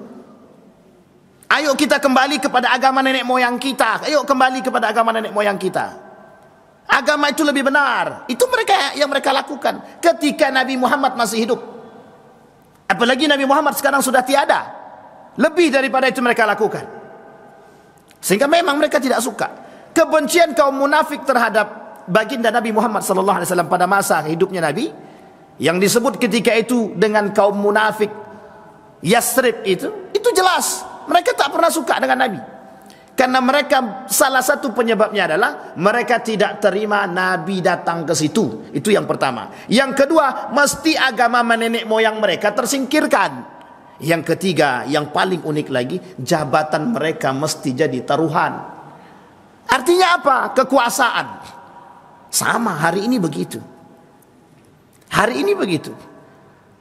Ayo kita kembali kepada agama nenek moyang kita. Ayo kembali kepada agama nenek moyang kita. Agama itu lebih benar. Itu mereka yang mereka lakukan ketika Nabi Muhammad masih hidup. Apalagi Nabi Muhammad sekarang sudah tiada. Lebih daripada itu mereka lakukan. Sehingga memang mereka tidak suka. Kebencian kaum munafik terhadap baginda Nabi Muhammad sallallahu alaihi wasallam pada masa hidupnya Nabi yang disebut ketika itu dengan kaum munafik Yasrib itu itu jelas mereka tak pernah suka dengan Nabi. Karena mereka salah satu penyebabnya adalah mereka tidak terima Nabi datang ke situ. Itu yang pertama. Yang kedua, mesti agama nenek moyang mereka tersingkirkan. Yang ketiga, yang paling unik lagi, jabatan mereka mesti jadi taruhan. Artinya apa? Kekuasaan. Sama hari ini begitu. Hari ini begitu.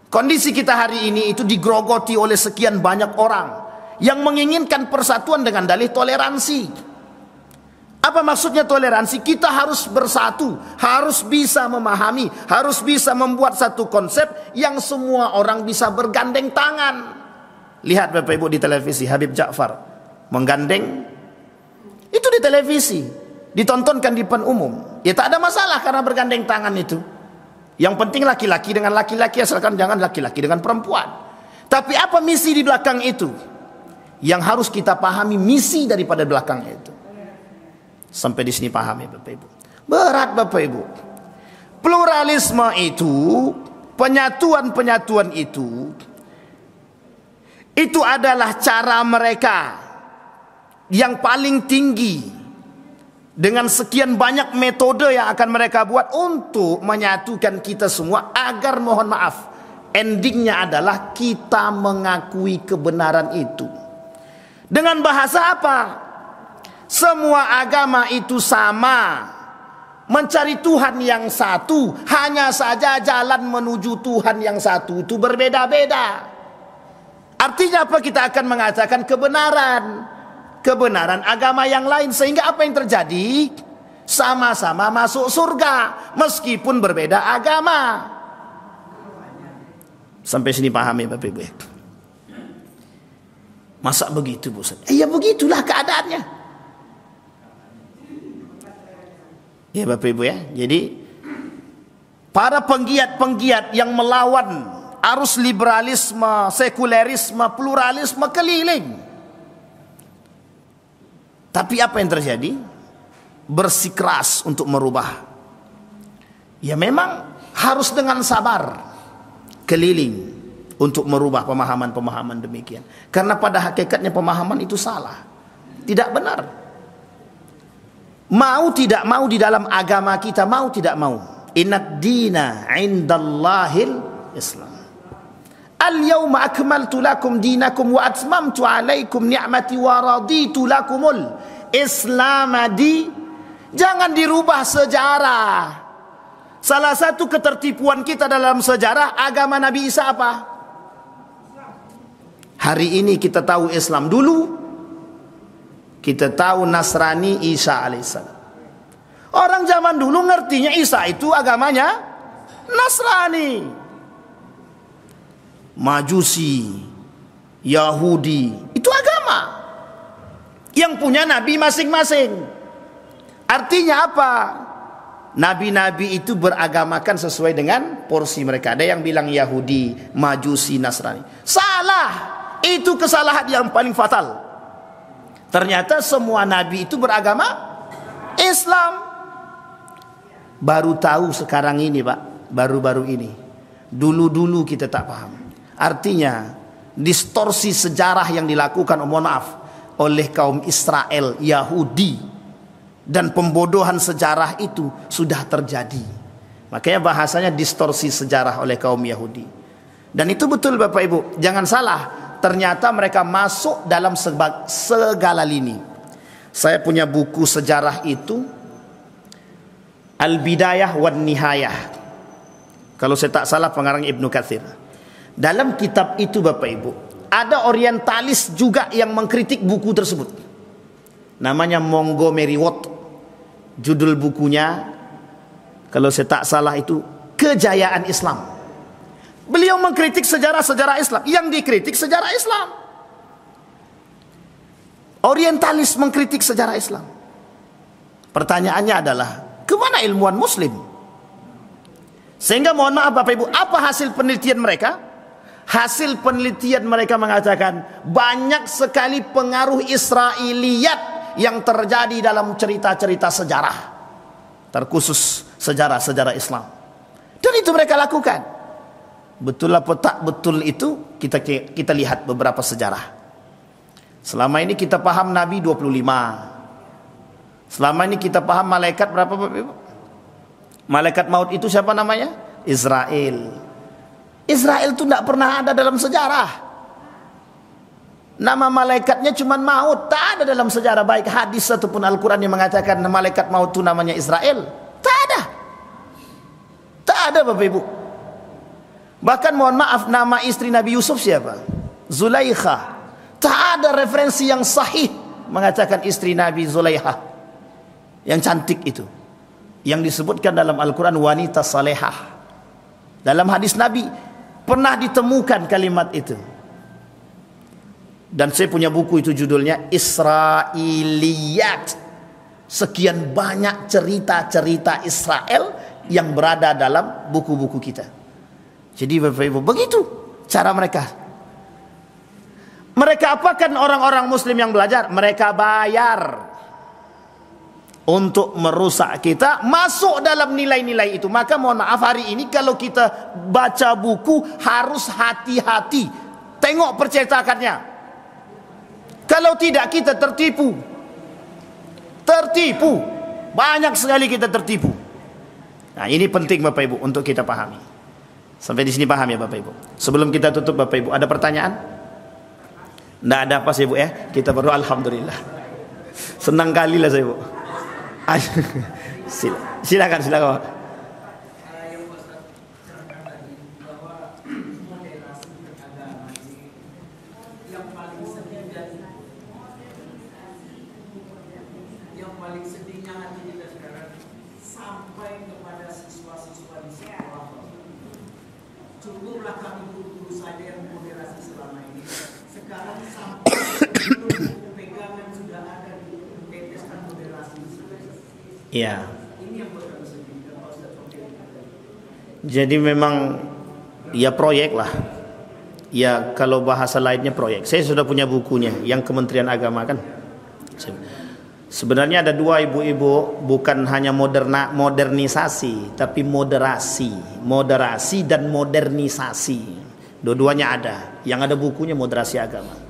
Kondisi kita hari ini itu digrogoti oleh sekian banyak orang yang menginginkan persatuan dengan dalih toleransi. Apa maksudnya toleransi? Kita harus bersatu, harus bisa memahami, harus bisa membuat satu konsep yang semua orang bisa bergandeng tangan. Lihat Bapak Ibu di televisi Habib Ja'far menggandeng itu di televisi, ditontonkan di depan umum. Ya tak ada masalah karena bergandeng tangan itu. Yang penting laki-laki dengan laki-laki asalkan jangan laki-laki dengan perempuan. Tapi apa misi di belakang itu? yang harus kita pahami misi daripada belakangnya itu. Sampai di sini pahami ya, Bapak Ibu. Berat Bapak Ibu. Pluralisme itu, penyatuan-penyatuan itu itu adalah cara mereka yang paling tinggi dengan sekian banyak metode yang akan mereka buat untuk menyatukan kita semua agar mohon maaf endingnya adalah kita mengakui kebenaran itu. Dengan bahasa apa? Semua agama itu sama. Mencari Tuhan yang satu, hanya saja jalan menuju Tuhan yang satu itu berbeda-beda. Artinya apa? Kita akan mengatakan kebenaran. Kebenaran agama yang lain sehingga apa yang terjadi? Sama-sama masuk surga meskipun berbeda agama. Sampai sini pahami, Bapak Ibu. Ya? Masa begitu Bu Ustaz? Ya begitulah keadaannya. Ya Bapak Ibu ya. Jadi para penggiat-penggiat yang melawan arus liberalisme, sekulerisme, pluralisme keliling. Tapi apa yang terjadi? Bersikeras untuk merubah. Ya memang harus dengan sabar keliling untuk merubah pemahaman-pemahaman demikian. Karena pada hakikatnya pemahaman itu salah. Tidak benar. Mau tidak mau di dalam agama kita mau tidak mau. Inad dina indallahil Islam. Al yawma akmaltu lakum dinakum wa atmamtu alaikum ni'mati wa raditu lakumul Islam di jangan dirubah sejarah. Salah satu ketertipuan kita dalam sejarah agama Nabi Isa apa? Hari ini kita tahu Islam dulu kita tahu Nasrani Isa AS Orang zaman dulu ngertinya Isa itu agamanya Nasrani. Majusi, Yahudi, itu agama yang punya nabi masing-masing. Artinya apa? Nabi-nabi itu beragamakan sesuai dengan porsi mereka. Ada yang bilang Yahudi, Majusi, Nasrani. Salah. Itu kesalahan yang paling fatal. Ternyata semua nabi itu beragama Islam. Baru tahu sekarang ini, Pak. Baru-baru ini. Dulu-dulu kita tak paham. Artinya distorsi sejarah yang dilakukan, oh mohon maaf, oleh kaum Israel Yahudi dan pembodohan sejarah itu sudah terjadi. Makanya bahasanya distorsi sejarah oleh kaum Yahudi. Dan itu betul Bapak Ibu, jangan salah, ternyata mereka masuk dalam segala lini. Saya punya buku sejarah itu Al-Bidayah wan Nihayah. Kalau saya tak salah pengarang Ibnu Katsir. Dalam kitab itu Bapak Ibu, ada orientalis juga yang mengkritik buku tersebut. Namanya Monggo Meriwot. Judul bukunya kalau saya tak salah itu Kejayaan Islam. Beliau mengkritik sejarah-sejarah Islam. Yang dikritik sejarah Islam. Orientalis mengkritik sejarah Islam. Pertanyaannya adalah, kemana ilmuwan Muslim? Sehingga mohon maaf Bapak Ibu, apa hasil penelitian mereka? Hasil penelitian mereka mengatakan banyak sekali pengaruh Israeliat yang terjadi dalam cerita-cerita sejarah. Terkhusus sejarah-sejarah Islam. Dan itu mereka lakukan. Betul apa tak betul itu kita kita lihat beberapa sejarah. Selama ini kita paham Nabi 25. Selama ini kita paham malaikat berapa Bapak Ibu? Malaikat maut itu siapa namanya? Israel. Israel itu tidak pernah ada dalam sejarah. Nama malaikatnya cuma maut. Tak ada dalam sejarah baik hadis ataupun Al-Quran yang mengatakan malaikat maut itu namanya Israel. Tak ada. Tak ada Bapak Ibu. Bahkan mohon maaf nama istri Nabi Yusuf siapa? Zulaikha. Tak ada referensi yang sahih mengatakan istri Nabi Zulaikha. Yang cantik itu. Yang disebutkan dalam Al-Quran wanita salehah. Dalam hadis Nabi pernah ditemukan kalimat itu. Dan saya punya buku itu judulnya Israiliyat. Sekian banyak cerita-cerita Israel yang berada dalam buku-buku kita. Jadi Bapak Ibu begitu cara mereka. Mereka apa apakan orang-orang muslim yang belajar? Mereka bayar untuk merusak kita masuk dalam nilai-nilai itu. Maka mohon maaf hari ini kalau kita baca buku harus hati-hati. Tengok percetakannya. Kalau tidak kita tertipu. Tertipu. Banyak sekali kita tertipu. Nah, ini penting Bapak Ibu untuk kita pahami. Sampai di sini paham ya Bapak Ibu. Sebelum kita tutup Bapak Ibu, ada pertanyaan? Tidak ada apa sih Ibu ya? Kita baru Alhamdulillah. Senang kali lah saya Bu. silakan silakan. Ya. Jadi memang ya proyek lah. Ya kalau bahasa lainnya proyek. Saya sudah punya bukunya yang Kementerian Agama kan. Sebenarnya ada dua ibu-ibu bukan hanya moderna, modernisasi tapi moderasi, moderasi dan modernisasi. Dua-duanya ada. Yang ada bukunya moderasi agama.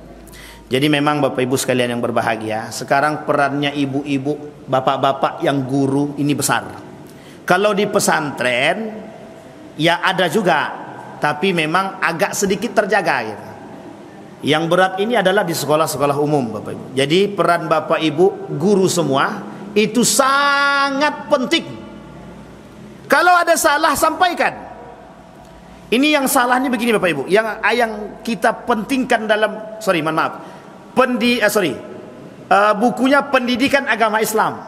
Jadi memang Bapak Ibu sekalian yang berbahagia, sekarang perannya ibu-ibu, bapak-bapak yang guru ini besar. Kalau di pesantren ya ada juga, tapi memang agak sedikit terjaga gitu. Yang berat ini adalah di sekolah-sekolah umum Bapak Ibu. Jadi peran Bapak Ibu guru semua itu sangat penting. Kalau ada salah sampaikan. Ini yang salahnya begini Bapak Ibu, yang yang kita pentingkan dalam sorry, maaf pendi eh, sorry uh, bukunya pendidikan agama Islam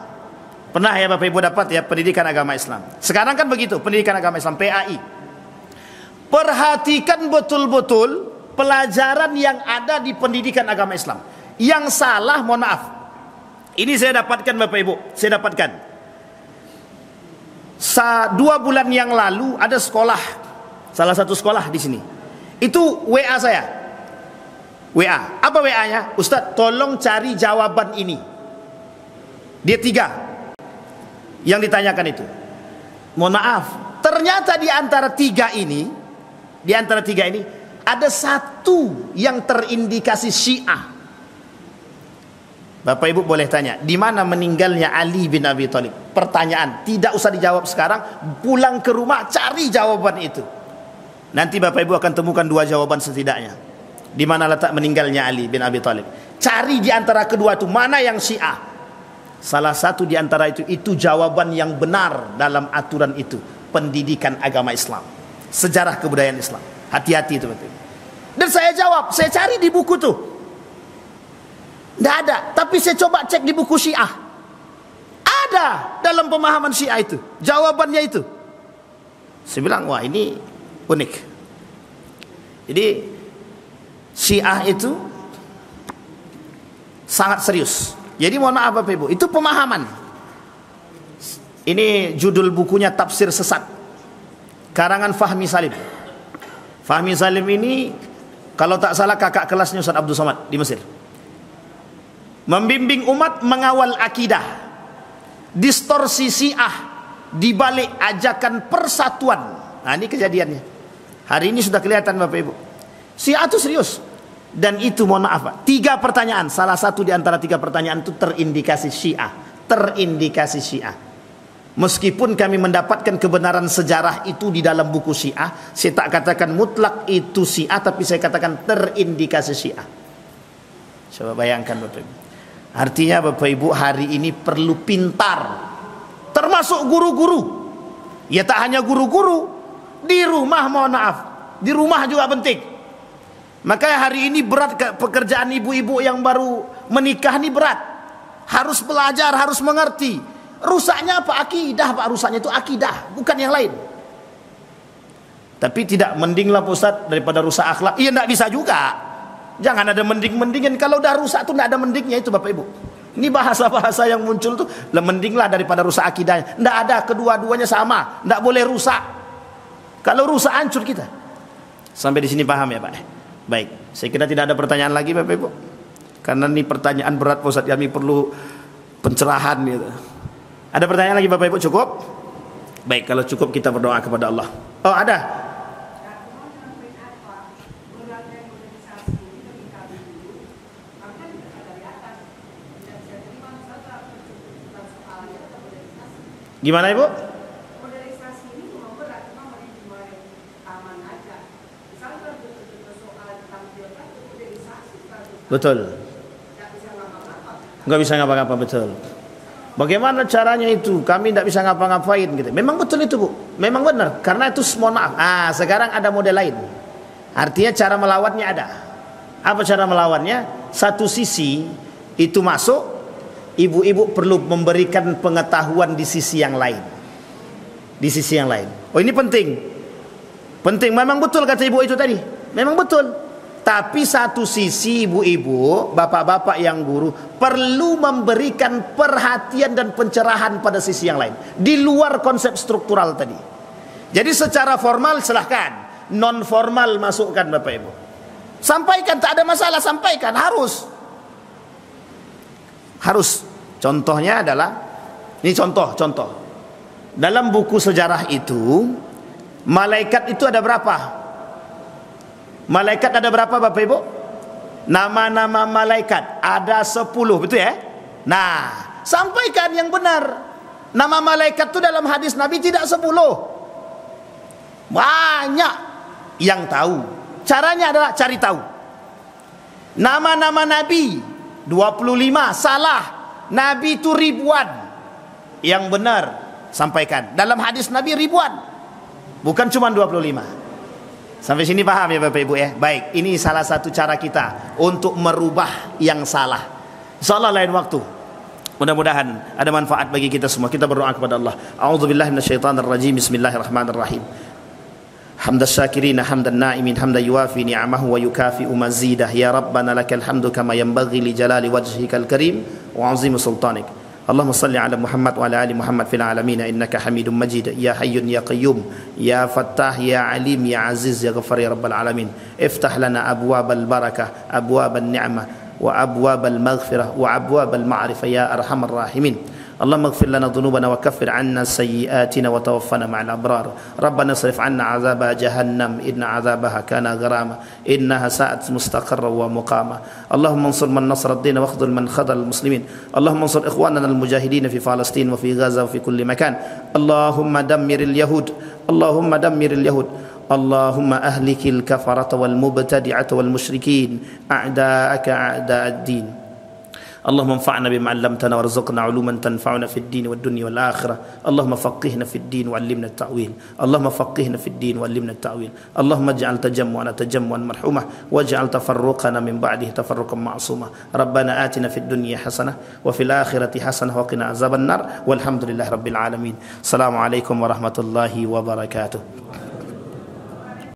pernah ya Bapak Ibu dapat ya pendidikan agama Islam sekarang kan begitu pendidikan agama Islam PAI perhatikan betul-betul pelajaran yang ada di pendidikan agama Islam yang salah mohon maaf ini saya dapatkan Bapak Ibu saya dapatkan Sa dua bulan yang lalu ada sekolah salah satu sekolah di sini itu WA saya WA. Apa WA-nya? Ustadz, tolong cari jawaban ini. Dia tiga yang ditanyakan itu. Mohon maaf, ternyata di antara tiga ini, di antara tiga ini, ada satu yang terindikasi Syiah. Bapak Ibu boleh tanya, di mana meninggalnya Ali bin Abi Thalib? Pertanyaan, tidak usah dijawab sekarang, pulang ke rumah cari jawaban itu. Nanti Bapak Ibu akan temukan dua jawaban setidaknya di mana letak meninggalnya Ali bin Abi Thalib. Cari di antara kedua itu mana yang Syiah. Salah satu di antara itu itu jawaban yang benar dalam aturan itu, pendidikan agama Islam, sejarah kebudayaan Islam. Hati-hati itu betul. Dan saya jawab, saya cari di buku tuh. Tidak ada, tapi saya coba cek di buku Syiah. Ada dalam pemahaman Syiah itu, jawabannya itu. Saya bilang, wah ini unik. Jadi Syiah itu sangat serius. Jadi mohon maaf Bapak Ibu, itu pemahaman. Ini judul bukunya Tafsir Sesat. Karangan Fahmi Salim. Fahmi Salim ini kalau tak salah kakak kelasnya Ustaz Abdul Somad di Mesir. Membimbing umat mengawal akidah. Distorsi Syiah di balik ajakan persatuan. Nah, ini kejadiannya. Hari ini sudah kelihatan Bapak Ibu. Syiah itu serius. Dan itu mohon maaf, pak tiga pertanyaan, salah satu di antara tiga pertanyaan itu terindikasi Syiah, terindikasi Syiah. Meskipun kami mendapatkan kebenaran sejarah itu di dalam buku Syiah, saya tak katakan mutlak itu Syiah, tapi saya katakan terindikasi Syiah. Coba bayangkan Bapak Ibu. Artinya Bapak Ibu hari ini perlu pintar. Termasuk guru-guru. Ya tak hanya guru-guru. Di rumah mohon maaf. Di rumah juga penting. Maka hari ini berat pekerjaan ibu-ibu yang baru menikah ini berat. Harus belajar, harus mengerti. Rusaknya apa akidah, Pak? Rusaknya itu akidah, bukan yang lain. Tapi tidak mendinglah pusat daripada rusak akhlak. Iya tidak bisa juga. Jangan ada mending mendingan Kalau udah rusak itu tidak ada mendingnya itu Bapak Ibu. Ini bahasa-bahasa yang muncul tuh mendinglah daripada rusak akidahnya. Tidak ada kedua-duanya sama. Tidak boleh rusak. Kalau rusak hancur kita. Sampai di sini paham ya Pak? Baik, saya kira tidak ada pertanyaan lagi Bapak Ibu. Karena ini pertanyaan berat Pusat kami perlu pencerahan gitu. Ada pertanyaan lagi Bapak Ibu cukup? Baik, kalau cukup kita berdoa kepada Allah. Oh, ada. Gimana Ibu? Betul. Enggak bisa ngapa-ngapa betul. Bagaimana caranya itu? Kami tidak bisa ngapa-ngapain gitu. Memang betul itu bu, memang benar. Karena itu mohon maaf. Ah sekarang ada model lain. Artinya cara melawannya ada. Apa cara melawannya? Satu sisi itu masuk, ibu-ibu perlu memberikan pengetahuan di sisi yang lain. Di sisi yang lain. Oh ini penting. Penting. Memang betul kata ibu itu tadi. Memang betul. Tapi satu sisi ibu-ibu, bapak-bapak yang guru perlu memberikan perhatian dan pencerahan pada sisi yang lain di luar konsep struktural tadi. Jadi secara formal silahkan, non formal masukkan bapak ibu. Sampaikan tak ada masalah sampaikan harus harus. Contohnya adalah ini contoh contoh dalam buku sejarah itu malaikat itu ada berapa? Malaikat ada berapa Bapak Ibu? Nama-nama malaikat ada sepuluh betul ya? Nah, sampaikan yang benar. Nama malaikat itu dalam hadis Nabi tidak sepuluh. Banyak yang tahu. Caranya adalah cari tahu. Nama-nama Nabi 25 salah. Nabi itu ribuan. Yang benar sampaikan. Dalam hadis Nabi ribuan. Bukan cuma 25. Sampai sini paham ya Bapak Ibu ya? Baik, ini salah satu cara kita untuk merubah yang salah. Salah lain waktu. Mudah-mudahan ada manfaat bagi kita semua. Kita berdoa kepada Allah. A'udzubillahi Bismillahirrahmanirrahim. حمد الشاكرين حمد النائمين حمد يوافي نعمه ويكافئ مزيده يا ربنا لك الحمد كما ينبغي لجلال وجهك الكريم وعظيم سلطانك اللهم صل على محمد وعلى ال محمد في العالمين انك حميد مجيد يا حي يا قيوم يا فتاح يا عليم يا عزيز يا غفار يا رب العالمين افتح لنا ابواب البركه ابواب النعمه وابواب المغفره وابواب المعرفه يا ارحم الراحمين اللهم اغفر لنا ذنوبنا وكفر عنا سيئاتنا وتوفنا مع الأبرار ربنا اصرف عنا عذاب جهنم إن عذابها كان غراما إنها ساءت مستقرا ومقاما اللهم انصر من نصر الدين واخذل من خذل المسلمين اللهم انصر إخواننا المجاهدين في فلسطين وفي غزة وفي كل مكان اللهم دمر اليهود اللهم دمر اليهود اللهم أهلك الكفرة والمبتدعة والمشركين أعداءك أعداء الدين اللهم انفعنا بما علمتنا وارزقنا علوما تنفعنا في الدين والدنيا والآخرة اللهم فقهنا في الدين وعلمنا التاويل اللهم فقهنا في الدين وعلمنا التاويل اللهم اجعل تجمعنا تجمعا مرحوما واجعل تفرقنا من بعده تفرقا معصوما ربنا آتنا في الدنيا حسنة وفي الآخرة حسنة وقنا عذاب النار والحمد لله رب العالمين السلام عليكم ورحمة الله وبركاته